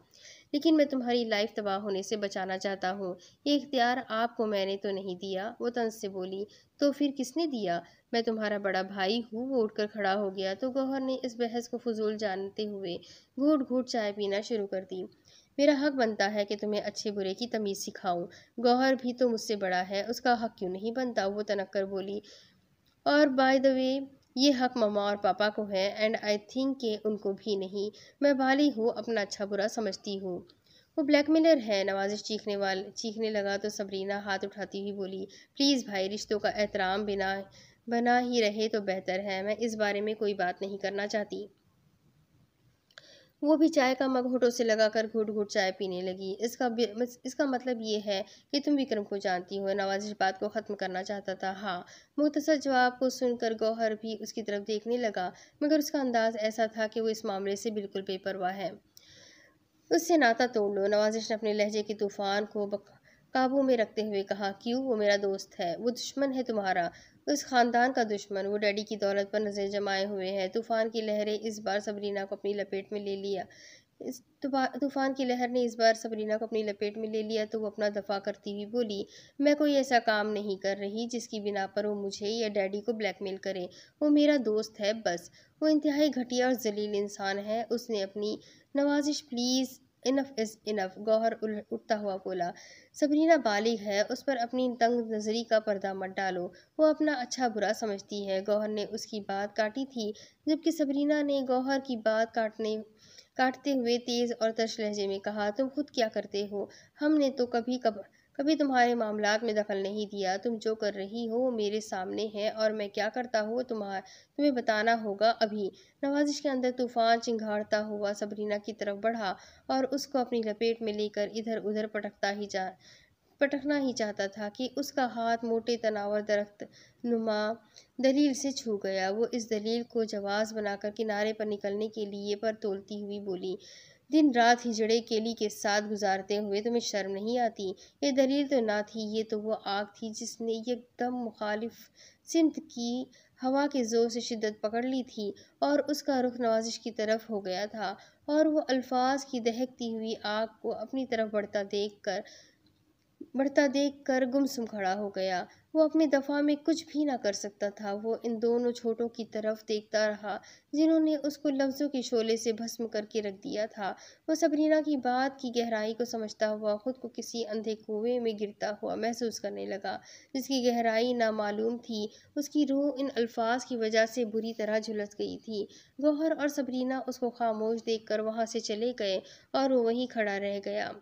लेकिन मैं तुम्हारी लाइफ तबाह होने से बचाना चाहता हूँ ये इख्तियार आपको मैंने तो नहीं दिया वो तंज से बोली तो फिर किसने दिया मैं तुम्हारा बड़ा भाई हूँ वो उठकर खड़ा हो गया तो गौहर ने इस बहस को फजूल जानते हुए घूट घूट चाय पीना शुरू कर दी मेरा हक बनता है कि तुम्हें अच्छे बुरे की तमीज़ सिखाऊं गौहर भी तो मुझसे बड़ा है उसका हक क्यों नहीं बनता वो तनक्कर बोली और बाय द वे ये हक मामा और पापा को है एंड आई थिंक के उनको भी नहीं मैं भाली हूँ अपना अच्छा बुरा समझती हूँ वो ब्लैकमेलर है नवाजिश चीखने वाले चीखने लगा तो सबरीना हाथ उठाती हुई बोली प्लीज़ भाई रिश्तों का एहतराम बिना बना ही रहे तो बेहतर है मैं इस बारे में कोई बात नहीं करना चाहती वो भी चाय का मग होठों से लगाकर घुट घुट चाय पीने लगी इसका इसका मतलब ये है कि तुम विक्रम को जानती हो नवाज इस बात को ख़त्म करना चाहता था हाँ मुख्तसर जवाब को सुनकर गौहर भी उसकी तरफ देखने लगा मगर उसका अंदाज़ ऐसा था कि वो इस मामले से बिल्कुल बेपरवाह है उससे नाता तोड़ लो नवाजिश ने अपने लहजे के तूफ़ान को बक काबू में रखते हुए कहा क्यों वो मेरा दोस्त है वो दुश्मन है तुम्हारा उस खानदान का दुश्मन वो डैडी की दौलत पर नज़र जमाए हुए हैं तूफ़ान की लहरें इस बार सबरीना को अपनी लपेट में ले लिया इस तूफ़ान की लहर ने इस बार सबरीना को अपनी लपेट में ले लिया तो वो अपना दफ़ा करती हुई बोली मैं कोई ऐसा काम नहीं कर रही जिसकी बिना पर वो मुझे या डैडी को ब्लैकमेल करे वो मेरा दोस्त है बस वो इंतहाई घटिया और जलील इंसान है उसने अपनी Nawazish please enough is enough Gauhar उठता हुआ बोला सबरीना बालिग है उस पर अपनी तंग नजरी का पर्दा मत डालो वो अपना अच्छा बुरा समझती है गौहर ने उसकी बात काटी थी जबकि सबरीना ने गौहर की बात काटने काटते हुए तेज़ और तर्श लहजे में कहा तुम खुद क्या करते हो हमने तो कभी कब कभी तुम्हारे मामला में दखल नहीं दिया तुम जो कर रही हो वो मेरे सामने है और मैं क्या करता हूँ तुम्हारा तुम्हें बताना होगा अभी नवाजिश के अंदर तूफान चिंघाड़ता हुआ सबरीना की तरफ बढ़ा और उसको अपनी लपेट में लेकर इधर उधर पटकता ही जा पटकना ही चाहता था कि उसका हाथ मोटे तनावर दरख्त नुमा दलील से छू गया वो इस दलील को जवाब बनाकर किनारे पर निकलने के लिए पर तोलती हुई बोली दिन रात हिजड़े केली के साथ गुजारते हुए तुम्हें शर्म नहीं आती ये दलील तो ना थी ये तो वो आग थी जिसने एकदम मुखालिफ सिमत की हवा के ज़ोर से शिद्दत पकड़ ली थी और उसका रुख नवाजिश की तरफ हो गया था और वह अल्फाज की दहकती हुई आग को अपनी तरफ बढ़ता देख कर बढ़ता देख कर गुमसुम खड़ा हो गया वो अपनी दफ़ा में कुछ भी ना कर सकता था वो इन दोनों छोटों की तरफ देखता रहा जिन्होंने उसको लफ्ज़ों के शोले से भस्म करके रख दिया था वो सबरीना की बात की गहराई को समझता हुआ ख़ुद को किसी अंधे कुएं में गिरता हुआ महसूस करने लगा जिसकी गहराई नामालूम थी उसकी रूह इन अल्फाज की वजह से बुरी तरह झुलस गई थी गौहर और सबरीना उसको खामोश देख कर वहाँ से चले गए और वो वहीं खड़ा रह गया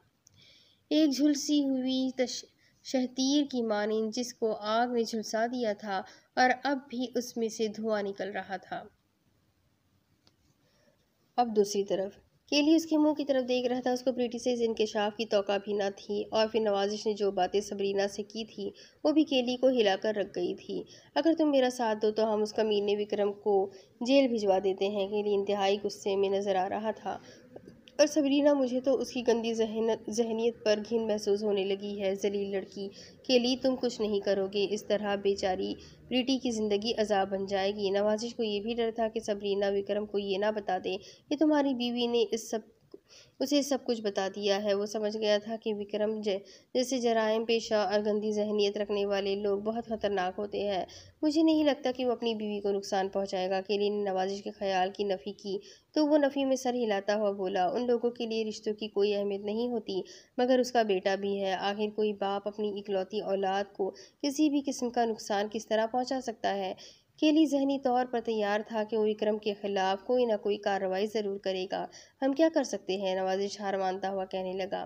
एक झुलसी हुई तश शहतीर की मानिंद जिसको आग ने झुलसा दिया था और अब भी उसमें से धुआं निकल रहा था अब दूसरी तरफ केली उसके मुंह की तरफ देख रहा था उसको प्रीटी से इस की तोका भी ना थी और फिर नवाजिश ने जो बातें सबरीना से की थी वो भी केली को हिलाकर रख गई थी अगर तुम मेरा साथ दो तो हम उसका मीने विक्रम को जेल भिजवा देते हैं केली इंतहाई गुस्से में नज़र आ रहा था और सबरीना मुझे तो उसकी गंदी जहन जहनीत पर घिन महसूस होने लगी है जलील लड़की के लिए तुम कुछ नहीं करोगे इस तरह बेचारी प्रीटी की ज़िंदगी अजाब बन जाएगी नवाजिश को ये भी डर था कि सबरीना विक्रम को ये ना बता दे कि तुम्हारी बीवी ने इस सब उसे सब कुछ बता दिया है वो समझ गया था कि विक्रम जय जैसे जराइम पेशा और गंदी जहनीत रखने वाले लोग बहुत ख़तरनाक होते हैं मुझे नहीं लगता कि वो अपनी बीवी को नुकसान पहुंचाएगा के ने नवाजिश के ख्याल की नफ़ी की तो वो नफ़ी में सर हिलाता हुआ बोला उन लोगों के लिए रिश्तों की कोई अहमियत नहीं होती मगर उसका बेटा भी है आखिर कोई बाप अपनी इकलौती औलाद को किसी भी किस्म का नुकसान किस तरह पहुँचा सकता है केली जहनी तौर पर तैयार था कि वो विक्रम के खिलाफ कोई ना कोई कार्रवाई ज़रूर करेगा हम क्या कर सकते हैं नवाजिश हार मानता हुआ कहने लगा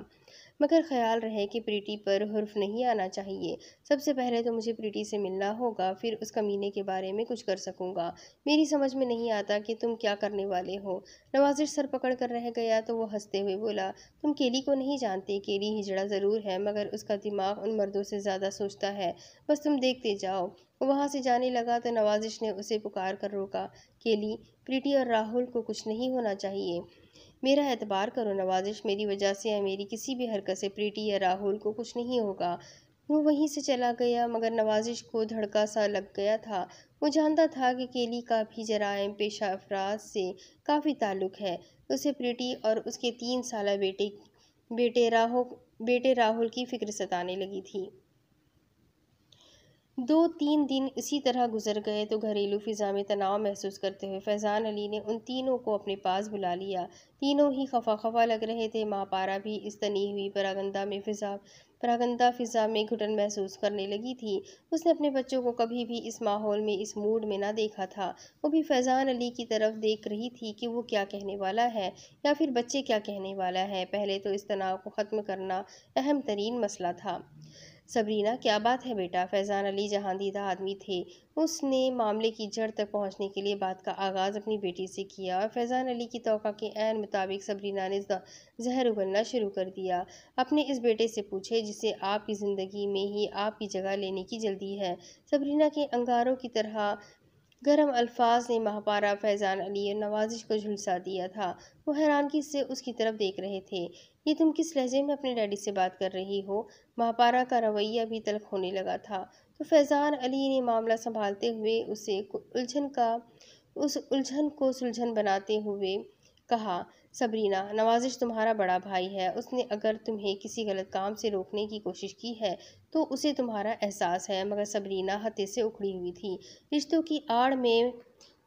मगर ख्याल रहे कि प्रीटी पर हर्फ नहीं आना चाहिए सबसे पहले तो मुझे प्रीटी से मिलना होगा फिर उस कमीने के बारे में कुछ कर सकूंगा मेरी समझ में नहीं आता कि तुम क्या करने वाले हो नवाजिश सर पकड़ कर रह गया तो वो हंसते हुए बोला तुम केली को नहीं जानते केली हिजड़ा ज़रूर है मगर उसका दिमाग उन मर्दों से ज़्यादा सोचता है बस तुम देखते जाओ वो वहाँ से जाने लगा तो नवाजिश ने उसे पुकार कर रोका केली प्रीति और राहुल को कुछ नहीं होना चाहिए मेरा एतबार करो नवाजिश मेरी वजह से या मेरी किसी भी हरकत से प्रीति या राहुल को कुछ नहीं होगा वो वहीं से चला गया मगर नवाजिश को धड़का सा लग गया था वो जानता था कि केली का भी जराइम पेशा अफराज से काफ़ी ताल्लुक है उसे प्रीति और उसके तीन साल बेटे बेटे राहुल बेटे राहुल की फ़िक्र सताने लगी थी दो तीन दिन इसी तरह गुजर गए तो घरेलू फ़िज़ा में तनाव महसूस करते हुए फैज़ान अली ने उन तीनों को अपने पास बुला लिया तीनों ही खफा खफा लग रहे थे पारा भी इस तनी हुई परागंदा में फिजा परागंदा फिजा में घुटन महसूस करने लगी थी उसने अपने बच्चों को कभी भी इस माहौल में इस मूड में ना देखा था वो भी फैज़ान अली की तरफ देख रही थी कि वो क्या कहने वाला है या फिर बच्चे क्या कहने वाला है पहले तो इस तनाव को ख़त्म करना अहम तरीन मसला था सबरीना क्या बात है बेटा फैज़ान अली जहांदीदा आदमी थे उसने मामले की जड़ तक पहुँचने के लिए बात का आगाज़ अपनी बेटी से किया और फैज़ान अली की तोक़ा के ऐन मुताबिक सबरीना ने जहर उगलना शुरू कर दिया अपने इस बेटे से पूछे जिसे आपकी ज़िंदगी में ही आपकी जगह लेने की जल्दी है सबरीना के अंगारों की तरह गर्म अल्फाज ने महापारा फैज़ान अली और नवाजिश को झुलसा दिया था वो हैरानगी से उसकी तरफ देख रहे थे ये तुम किस लहजे में अपने डैडी से बात कर रही हो महापारा का रवैया भी तलख होने लगा था तो फैज़ान अली ने मामला संभालते हुए उसे उलझन का उस उलझन को सुलझन बनाते हुए कहा सबरीना नवाजिश तुम्हारा बड़ा भाई है उसने अगर तुम्हें किसी गलत काम से रोकने की कोशिश की है तो उसे तुम्हारा एहसास है मगर सबरीना हते से उखड़ी हुई थी रिश्तों की आड़ में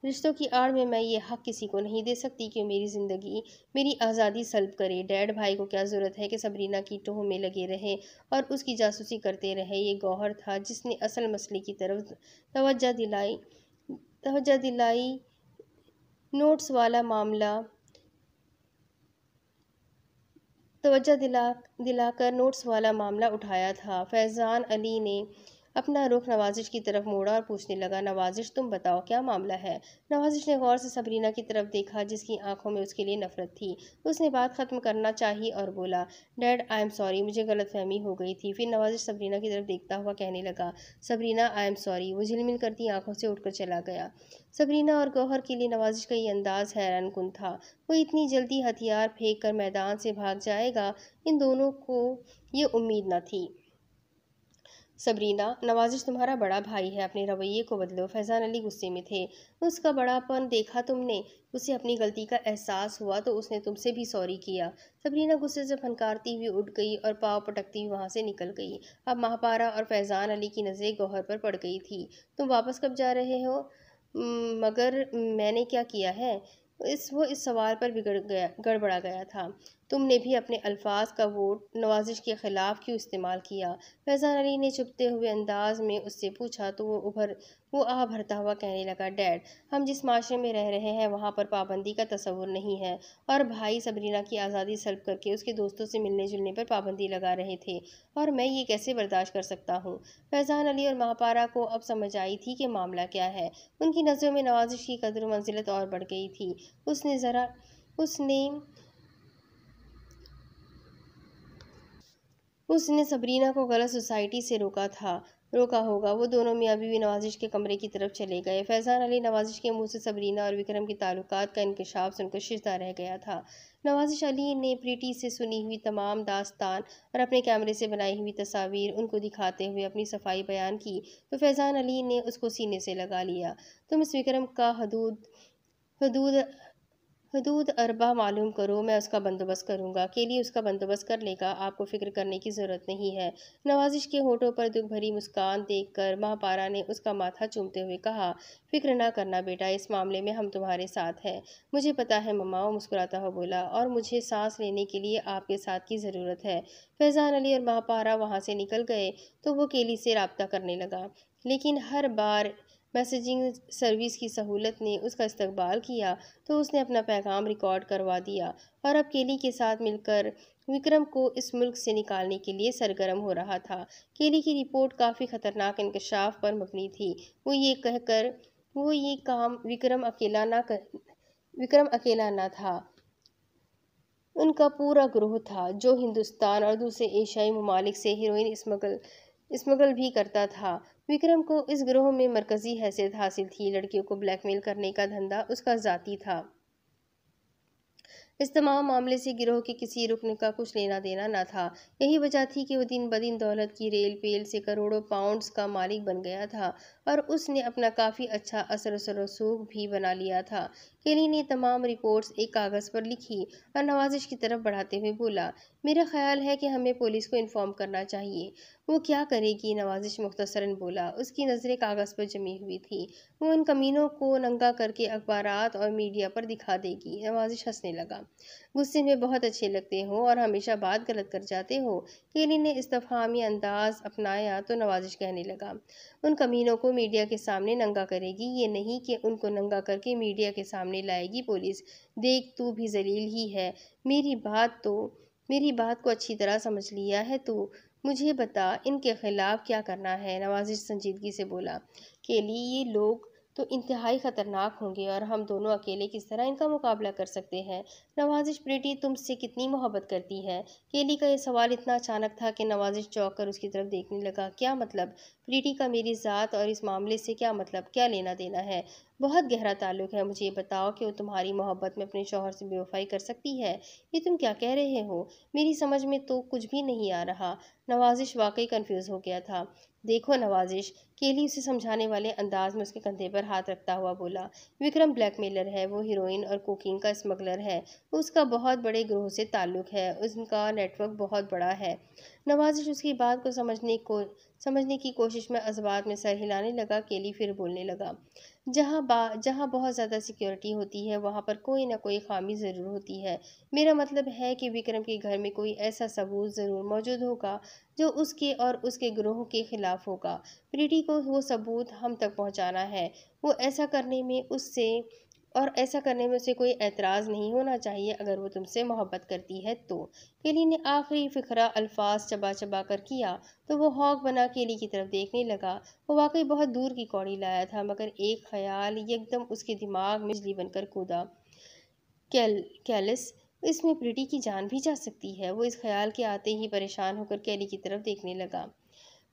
रिश्तों की आड़ में मैं ये हक किसी को नहीं दे सकती कि मेरी ज़िंदगी मेरी आज़ादी सल्ब करे डैड भाई को क्या ज़रूरत है कि सबरीना की टोह में लगे रहे और उसकी जासूसी करते रहे ये गौहर था जिसने असल मसले की तरफ तोज्जा दिलाई तोज्जा दिलाई नोट्स वाला मामला तोज्जा दिला दिलाकर नोट्स वाला मामला उठाया था फैज़ान अली ने अपना रुख नवाजिश की तरफ मोड़ा और पूछने लगा नवाजिश तुम बताओ क्या मामला है नवाजिश ने गौर से सबरीना की तरफ देखा जिसकी आंखों में उसके लिए नफरत थी उसने बात ख़त्म करना चाहिए और बोला डैड आई एम सॉरी मुझे गलतफहमी हो गई थी फिर नवाजिश सबरीना की तरफ देखता हुआ कहने लगा सबरीना आई एम सॉरी वो झिलमिल करती आंखों से उठकर चला गया सबरीना और गौहर के लिए नवाजिश का ये अंदाज़ हैरान कन था वो इतनी जल्दी हथियार फेंक कर मैदान से भाग जाएगा इन दोनों को ये उम्मीद न थी सबरीना नवाजिश तुम्हारा बड़ा भाई है अपने रवैये को बदलो फैज़ान अली गुस्से में थे उसका बड़ापन देखा तुमने उसे अपनी गलती का एहसास हुआ तो उसने तुमसे भी सॉरी किया सबरीना गुस्से से फनकारती हुई उठ गई और पाव पटकती हुई वहाँ से निकल गई अब महापारा और फैज़ान अली की नज़रें गौहर पर पड़ गई थी तुम वापस कब जा रहे हो मगर मैंने क्या किया है इस वो इस सवाल पर बिगड़ गया गड़बड़ा गया था तुमने भी अपने अल्फाज का वोट नवाजिश के ख़िलाफ़ क्यों इस्तेमाल किया फैज़ान अली ने चुपते हुए अंदाज में उससे पूछा तो वो उभर वो आ भरता हुआ कहने लगा डैड हम जिस माशरे में रह रहे हैं वहाँ पर पाबंदी का तस्वुर नहीं है और भाई सबरीना की आज़ादी सल्ब करके उसके दोस्तों से मिलने जुलने पर पाबंदी लगा रहे थे और मैं ये कैसे बर्दाश्त कर सकता हूँ फैज़ान अली और महापारा को अब समझ आई थी कि मामला क्या है उनकी नज़रों में नवाजिश की कदर मंजिलत और बढ़ गई थी उसने ज़रा उसने उसने सबरीना को गलत सोसाइटी से रोका था रोका होगा वो दोनों मियाँ बीवी नवाजिश के कमरे की तरफ चले गए फैज़ान अली नवाजिश के मुंह से सबरीना और विक्रम के ताल्लुक का इंकशाफ सुनकर शिरदा रह गया था नवाजिश अली ने प्रीटी से सुनी हुई तमाम दास्तान और अपने कैमरे से बनाई हुई तस्वीर उनको दिखाते हुए अपनी सफाई बयान की तो फैज़ान अली ने उसको सीने से लगा लिया तुम तो इस विक्रम का हदूद हदूद हदूद अरबा मालूम करो मैं उसका बंदोबस्त करूँगा के लिए उसका बंदोबस्त कर लेगा आपको फिक्र करने की ज़रूरत नहीं है नवाजिश के होठों पर दुख भरी मुस्कान देख कर महापारा ने उसका माथा चूमते हुए कहा फिक्र ना करना बेटा इस मामले में हम तुम्हारे साथ हैं मुझे पता है ममा मुस्कुराता हुआ बोला और मुझे सांस लेने के लिए आपके साथ की ज़रूरत है फैज़ान अली और महापारा वहाँ से निकल गए तो वो केली से रबता करने लगा लेकिन हर बार मैसेजिंग सर्विस की सहूलत ने उसका इस्तबाल किया तो उसने अपना पैगाम रिकॉर्ड करवा दिया और अब केली के साथ मिलकर विक्रम को इस मुल्क से निकालने के लिए सरगर्म हो रहा था केली की रिपोर्ट काफ़ी ख़तरनाक इंकशाफ पर मबनी थी वो ये कहकर वो ये काम विक्रम अकेला ना कर विक्रम अकेला ना था उनका पूरा ग्रोह था जो हिंदुस्तान और दूसरे एशियाई ममालिक से हीरोइन स्मगल स्मगल भी करता था विक्रम को इस ग्रोह में मरकज़ी हैसियत हासिल थी लड़कियों को ब्लैकमेल करने का धंधा उसका ज़ाती था इस तमाम मामले से गिरोह के किसी रुकन का कुछ लेना देना ना था यही वजह थी कि वो दिन ब दिन दौलत की रेल पेल से करोड़ों पाउंड्स का मालिक बन गया था और उसने अपना काफ़ी अच्छा असर वसूख भी बना लिया था केली ने तमाम रिपोर्ट्स एक कागज़ पर लिखी और नवाजिश की तरफ बढ़ाते हुए बोला मेरा ख्याल है कि हमें पुलिस को इन्फॉर्म करना चाहिए वो क्या करेगी नवाजिश मुख्तसरन बोला उसकी नज़रें कागज़ पर जमी हुई थी वो इन कमीनों को नंगा करके अखबार और मीडिया पर दिखा देगी नवाजिश हंसने लगा गुस्से में बहुत अच्छे लगते हो और हमेशा बात गलत कर जाते हो केली ने इस्तफामी अंदाज अपनाया तो नवाजिश कहने लगा उन कमीनों को मीडिया के सामने नंगा करेगी ये नहीं कि उनको नंगा करके मीडिया के सामने लाएगी पुलिस देख तू भी जलील ही है मेरी बात तो मेरी बात को अच्छी तरह समझ लिया है तू मुझे बता इनके ख़िलाफ़ क्या करना है नवाज़िश संजीदगी से बोला केली ये लोग तो इंतहाई ख़तरनाक होंगे और हम दोनों अकेले किस तरह इनका मुकाबला कर सकते हैं नवाजिश प्रेटी तुमसे कितनी मोहब्बत करती है केली का यह सवाल इतना अचानक था कि नवाजिश चौंक कर उसकी तरफ देखने लगा क्या मतलब प्रीटी का मेरी ज़ात और इस मामले से क्या मतलब क्या लेना देना है बहुत गहरा ताल्लुक है मुझे ये बताओ कि वो तुम्हारी मोहब्बत में अपने शोहर से बेवफाई कर सकती है ये तुम क्या कह रहे हो मेरी समझ में तो कुछ भी नहीं आ रहा नवाजिश वाकई कन्फ्यूज़ हो गया था देखो नवाजिश केली उसे समझाने वाले अंदाज में उसके कंधे पर हाथ रखता हुआ बोला विक्रम ब्लैकमेलर है वो हीरोइन और कोकिंग का स्मगलर है उसका बहुत बड़े ग्रोह से ताल्लुक़ है उसका नेटवर्क बहुत बड़ा है नवाजिश उसकी बात को समझने को समझने की कोशिश में अजबात में सर हिलाने लगा केली फिर बोलने लगा जहाँ बा जहाँ बहुत ज़्यादा सिक्योरिटी होती है वहाँ पर कोई ना कोई खामी ज़रूर होती है मेरा मतलब है कि विक्रम के घर में कोई ऐसा सबूत ज़रूर मौजूद होगा जो उसके और उसके ग्रोह के खिलाफ होगा प्रीटी को वो सबूत हम तक पहुँचाना है वो ऐसा करने में उससे और ऐसा करने में उसे कोई एतराज़ नहीं होना चाहिए अगर वो तुमसे मोहब्बत करती है तो केली ने आखिरी फिक्रा अल्फाज चबा चबा कर किया तो वो हॉक बना केली की तरफ देखने लगा वो वाकई बहुत दूर की कौड़ी लाया था मगर एक ख्याल एकदम उसके दिमाग में बिजली बनकर कूदा कैल कैलिस इसमें प्रिटी की जान भी जा सकती है वो इस ख्याल के आते ही परेशान होकर कैली की तरफ देखने लगा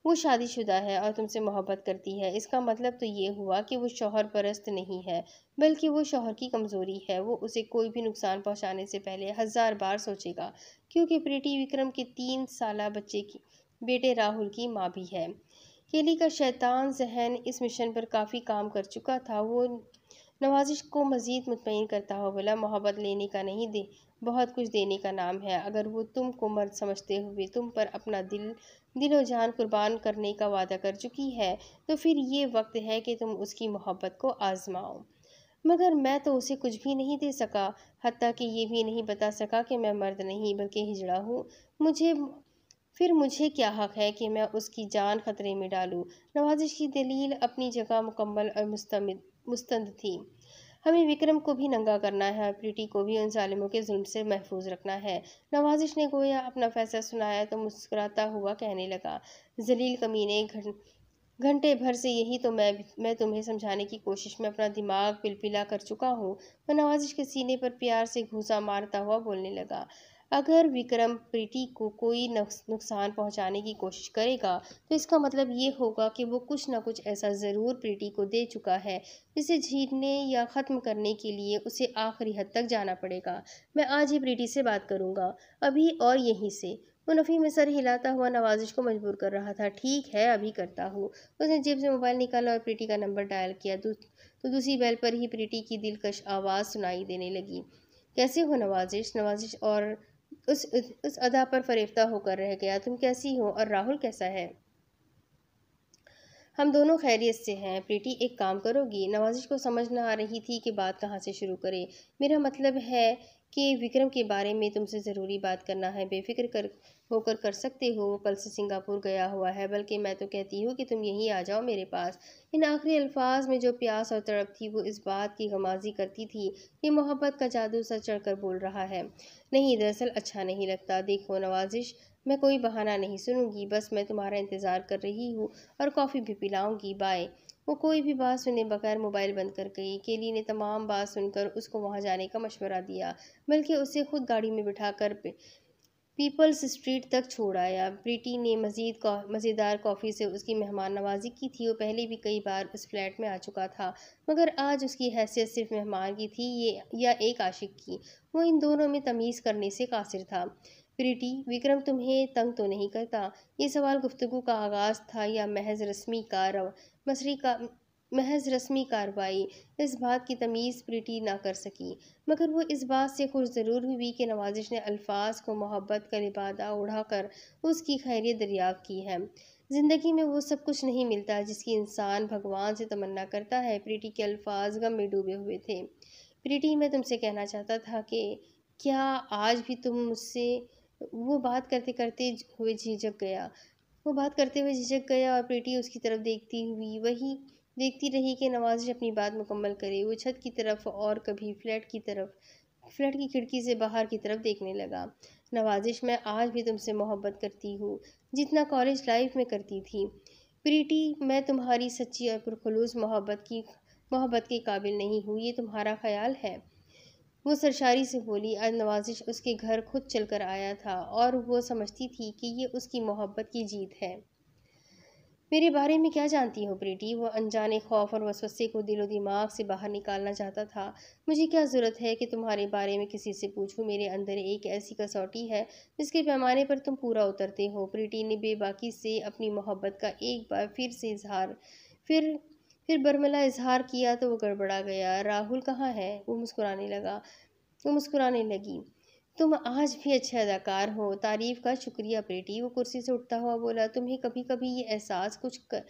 वो शादीशुदा है और तुमसे मोहब्बत करती है इसका मतलब तो ये हुआ कि वो शोहर परस्त नहीं है बल्कि वो शोहर की कमज़ोरी है वो उसे कोई भी नुकसान पहुंचाने से पहले हज़ार बार सोचेगा क्योंकि प्रीति विक्रम के तीन साल बच्चे की बेटे राहुल की माँ भी है केली का शैतान जहन इस मिशन पर काफ़ी काम कर चुका था वो नवाजिश को मज़ीद मुतमिन करता हो बोला मोहब्बत लेने का नहीं दे बहुत कुछ देने का नाम है अगर वो तुम को मर्द समझते हुए तुम पर अपना दिल दिलो जान कुर्बान करने का वादा कर चुकी है तो फिर ये वक्त है कि तुम उसकी मोहब्बत को आजमाओ मगर मैं तो उसे कुछ भी नहीं दे सका हती कि ये भी नहीं बता सका कि मैं मर्द नहीं बल्कि हिजड़ा हूँ मुझे फिर मुझे क्या हक़ है कि मैं उसकी जान खतरे में डालूँ नवाजिश की दलील अपनी जगह मुकम्मल और मुस्तंद थी हमें विक्रम को भी नंगा करना है प्रीति को भी उन जालिमों के जुल्म से महफूज रखना है नवाजिश ने गोया अपना फैसला सुनाया तो मुस्कुराता हुआ कहने लगा जलील कमीने ने घंटे भर से यही तो मैं मैं तुम्हें समझाने की कोशिश में अपना दिमाग पिलपिला कर चुका हूँ वह नवाजिश के सीने पर प्यार से घूसा मारता हुआ बोलने लगा अगर विक्रम प्रीति को कोई नुकसान पहुंचाने की कोशिश करेगा तो इसका मतलब ये होगा कि वो कुछ ना कुछ ऐसा ज़रूर प्रीति को दे चुका है जिसे झीलने या ख़त्म करने के लिए उसे आखिरी हद तक जाना पड़ेगा मैं आज ही प्रीति से बात करूँगा अभी और यहीं से वो नफ़ी में सर हिलाता हुआ नवाजिश को मजबूर कर रहा था ठीक है अभी करता हूँ उसने जेब से मोबाइल निकाला और प्रीटी का नंबर डायल किया तो दूसरी बैल पर ही प्रीटी की दिलकश आवाज़ सुनाई देने लगी कैसे हो नवाजिश नवाजिश और उस उस अदा पर फरेफ्ता होकर रह गया तुम कैसी हो और राहुल कैसा है हम दोनों खैरियत से हैं प्रीति एक काम करोगी नवाजिश को समझ ना आ रही थी कि बात कहाँ से शुरू करें मेरा मतलब है कि विक्रम के बारे में तुमसे ज़रूरी बात करना है बेफिक्र कर होकर कर सकते हो वो कल से सिंगापुर गया हुआ है बल्कि मैं तो कहती हूँ कि तुम यहीं आ जाओ मेरे पास इन आखिरी अल्फाज में जो प्यास और तड़प थी वो इस बात की गमाजी करती थी कि मोहब्बत का जादू सर चढ़ कर बोल रहा है नहीं दरअसल अच्छा नहीं लगता देखो नवाजिश मैं कोई बहाना नहीं सुनूंगी बस मैं तुम्हारा इंतज़ार कर रही हूँ और कॉफ़ी भी पिलाऊंगी बाय वो कोई भी बात सुने बगैर मोबाइल बंद कर गई केली ने तमाम बात सुनकर उसको वहाँ जाने का मशवरा दिया बल्कि उसे खुद गाड़ी में बिठाकर पीपल्स स्ट्रीट तक छोड़ आया प्रीटी ने मजीद कौ, मज़ेदार कॉफ़ी से उसकी मेहमान नवाजी की थी वो पहले भी कई बार उस फ्लैट में आ चुका था मगर आज उसकी हैसियत सिर्फ मेहमान की थी ये या एक आशिक की वो इन दोनों में तमीज़ करने से कासिर था प्रीटी विक्रम तुम्हें तंग तो नहीं करता ये सवाल गुफ्तु का आगाज़ था या महज रस्मी का रव मसरी का महज रस्मी कार्रवाई इस बात की तमीज़ प्रिटी ना कर सकी मगर वो इस बात से खुश ज़रूर हुई कि नवाजिश ने अल्फाज को मोहब्बत का लिबादा उड़ा कर उसकी खैरियत दरियाब की है ज़िंदगी में वो सब कुछ नहीं मिलता जिसकी इंसान भगवान से तमन्ना करता है प्रीटी के अल्फाज गम में डूबे हुए थे प्रीटी मैं तुमसे कहना चाहता था कि क्या आज भी तुम मुझसे वो बात करते करते हुए झिझक गया वो बात करते हुए झिझक गया और प्रीटी उसकी तरफ देखती हुई वही देखती रही कि नवाजिश अपनी बात मुकम्मल करे वो छत की तरफ और कभी फ्लैट की तरफ फ्लैट की खिड़की से बाहर की तरफ देखने लगा नवाजिश मैं आज भी तुमसे मोहब्बत करती हूँ जितना कॉलेज लाइफ में करती थी प्रीटी मैं तुम्हारी सच्ची और पुरखलूस मोहब्बत की मोहब्बत के काबिल नहीं हूँ ये तुम्हारा ख्याल है वो सरशारी से बोली आज नवाजिश उसके घर खुद चलकर आया था और वो समझती थी कि ये उसकी मोहब्बत की जीत है मेरे बारे में क्या जानती हो प्रीटी वह अनजाने खौफ और वसवसे को दिलो दिमाग से बाहर निकालना चाहता था मुझे क्या ज़रूरत है कि तुम्हारे बारे में किसी से पूछूं मेरे अंदर एक ऐसी कसौटी है जिसके पैमाने पर तुम पूरा उतरते हो प्रीटी ने बेबाकी से अपनी मोहब्बत का एक बार फिर से इजहार फिर फिर बर्मला इजहार किया तो वो गड़बड़ा गया राहुल कहाँ है वो मुस्कुराने लगा वो मुस्कुराने लगी तुम आज भी अच्छे अदाकार हो तारीफ़ का शुक्रिया बेटी वो कुर्सी से उठता हुआ बोला तुम्हें कभी कभी ये एहसास कुछ कर...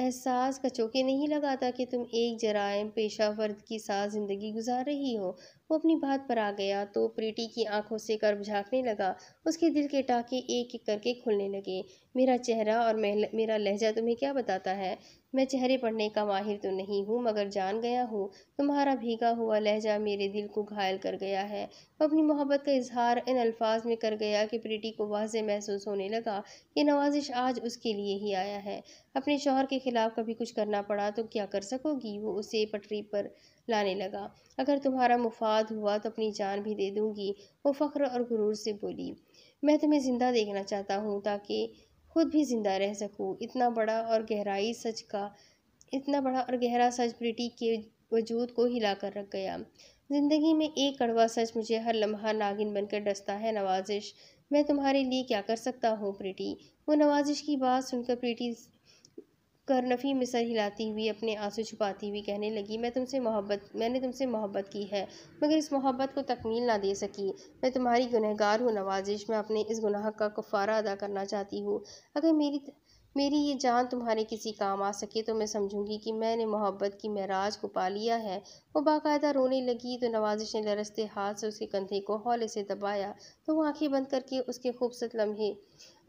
एहसास कचोके नहीं लगाता कि तुम एक जराय पेशा फर्द की साथ ज़िंदगी गुजार रही हो वो अपनी बात पर आ गया तो प्रीटी की आंखों से गर्भ झाँकने लगा उसके दिल के टाके एक एक करके खुलने लगे मेरा चेहरा और मेरा लहजा तुम्हें क्या बताता है मैं चेहरे पढ़ने का माहिर तो नहीं हूँ मगर जान गया हूँ तुम्हारा भीगा हुआ लहजा मेरे दिल को घायल कर गया है वो अपनी मोहब्बत का इजहार इन अल्फाज में कर गया कि प्रीटी को वाज महसूस होने लगा ये नवाजिश आज उसके लिए ही आया है अपने शोहर के खिलाफ कभी कुछ करना पड़ा तो क्या कर सकोगी वो उसे पटरी पर लाने लगा अगर तुम्हारा मुफाद हुआ तो अपनी जान भी दे दूंगी वो फ़ख्र और गुरूर से बोली मैं तुम्हें ज़िंदा देखना चाहता हूँ ताकि खुद भी ज़िंदा रह सकूँ इतना बड़ा और गहराई सच का इतना बड़ा और गहरा सच ब्रिटी के वजूद को हिला कर रख गया ज़िंदगी में एक कड़वा सच मुझे हर लम्हा नागिन बनकर डसता है नवाजिश मैं तुम्हारे लिए क्या कर सकता हूँ प्रीटी वो नवाजिश की बात सुनकर प्रीटी करनफी मिसर हिलाती हुई अपने आंसू छुपाती हुई कहने लगी मैं तुमसे मोहब्बत मैंने तुमसे मोहब्बत की है मगर इस मोहब्बत को तकमील ना दे सकी मैं तुम्हारी गुनहगार हूँ नवाजिश मैं अपने इस गुनाह का कफ़ारा अदा करना चाहती हूँ अगर मेरी मेरी ये जान तुम्हारे किसी काम आ सके तो मैं समझूंगी कि मैंने मोहब्बत की महराज को पा लिया है वो बाकायदा रोने लगी तो नवाजिश ने लरसते हाथ से उसके कंधे को हौले से दबाया तो वो आंखें बंद करके उसके खूबसूरत लम्हे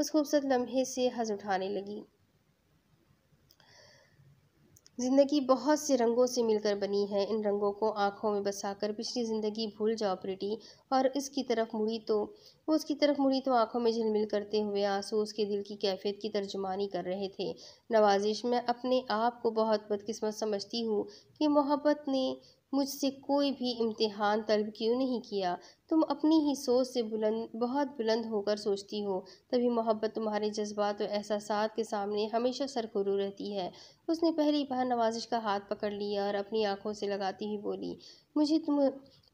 उस खूबसूरत लम्हे से हंस उठाने लगी ज़िंदगी बहुत से रंगों से मिलकर बनी है इन रंगों को आँखों में बसाकर पिछली ज़िंदगी भूल जाओ प्रिटी और इसकी तरफ मुड़ी तो वो उसकी तरफ मुड़ी तो आँखों में झिलमिल करते हुए आंसू उसके दिल की कैफियत की तर्जुमानी कर रहे थे नवाजिश मैं अपने आप को बहुत बदकिस्मत समझती हूँ कि मोहब्बत ने मुझसे कोई भी इम्तिहान तलब क्यों नहीं किया तुम अपनी ही सोच से बुलंद बहुत बुलंद होकर सोचती हो तभी मोहब्बत तुम्हारे जज्बात और एहसास के सामने हमेशा सरखुरू रहती है उसने पहली बार नवाजिश का हाथ पकड़ लिया और अपनी आंखों से लगाती हुई बोली मुझे तुम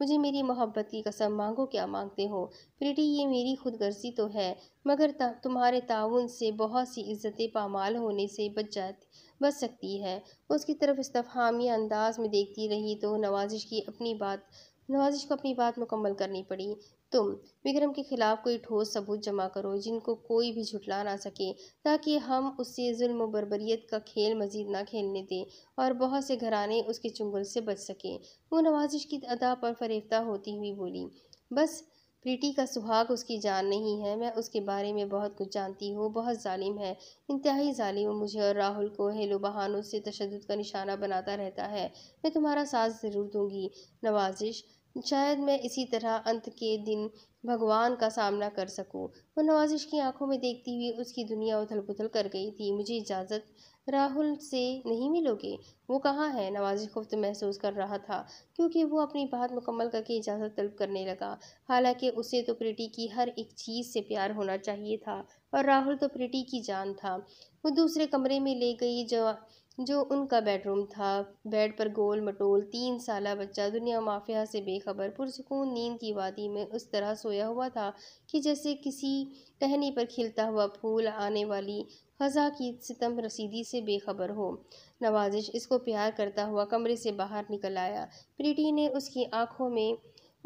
मुझे मेरी मोहब्बत की कसम मांगो क्या मांगते हो प्रीटी ये मेरी खुदगर्जी तो है मगर तुम्हारे ताउन से बहुत सी इज्जतें पामाल होने से बच जाती बच सकती है उसकी तरफ इस्तफहामी अंदाज में देखती रही तो नवाजिश की अपनी बात नवाजिश को अपनी बात मुकम्मल करनी पड़ी तुम विक्रम के खिलाफ कोई ठोस सबूत जमा करो जिनको कोई भी झुटला ना सके ताकि हम उससे जुल्म बरबरीत का खेल मजीद ना खेलने दें और बहुत से घराने उसके चुंगल से बच सकें वो नवाजिश की अदा पर फरेफ्ता होती हुई बोली बस प्रीति का सुहाग उसकी जान नहीं है मैं उसके बारे में बहुत कुछ जानती हूँ बहुत जालिम है इंतहाई जालिम मुझे और राहुल को हेलो बहानों से तशद का निशाना बनाता रहता है मैं तुम्हारा साथ ज़रूर दूँगी नवाजिश शायद मैं इसी तरह अंत के दिन भगवान का सामना कर सकूं। वो नवाजिश की आंखों में देखती हुई उसकी दुनिया उथल पुथल कर गई थी मुझे इजाज़त राहुल से नहीं मिलोगे वो कहाँ है नवाजी गुप्त महसूस कर रहा था क्योंकि वो अपनी बात मुकम्मल करके इजाज़त तलब करने लगा हालांकि उसे तो प्रीति की हर एक चीज़ से प्यार होना चाहिए था और राहुल तो प्रीति की जान था वो दूसरे कमरे में ले गई जो जो उनका बेडरूम था बेड पर गोल मटोल तीन साल बच्चा दुनिया माफिया से बेखबर पुरसकून नींद की वादी में उस तरह सोया हुआ था कि जैसे किसी टहनी पर खिलता हुआ फूल आने वाली खजा की सितम रसीदी से बेखबर हो नवाजिश इसको प्यार करता हुआ कमरे से बाहर निकल आया प्रीटी ने उसकी आँखों में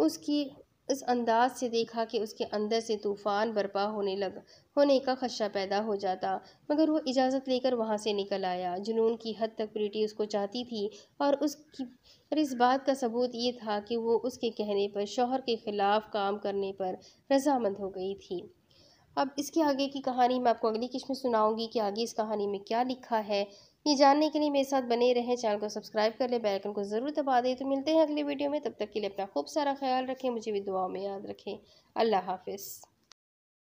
उसकी इस अंदाज से देखा कि उसके अंदर से तूफ़ान बर्पा होने लग होने का खदशा पैदा हो जाता मगर वो इजाज़त लेकर वहाँ से निकल आया जुनून की हद तक प्रीटी उसको चाहती थी और उसकी और इस बात का सबूत ये था कि वो उसके कहने पर शोहर के ख़िलाफ़ काम करने पर रजामंद हो गई थी अब इसके आगे की कहानी मैं आपको अगली किश्त में सुनाऊंगी कि आगे इस कहानी में क्या लिखा है ये जानने के लिए मेरे साथ बने रहें चैनल को सब्सक्राइब कर लें बैलकन को ज़रूर दबा दें तो मिलते हैं अगली वीडियो में तब तक के लिए अपना खूब सारा ख्याल रखें मुझे भी दुआओं में याद रखें अल्लाह हाफिज़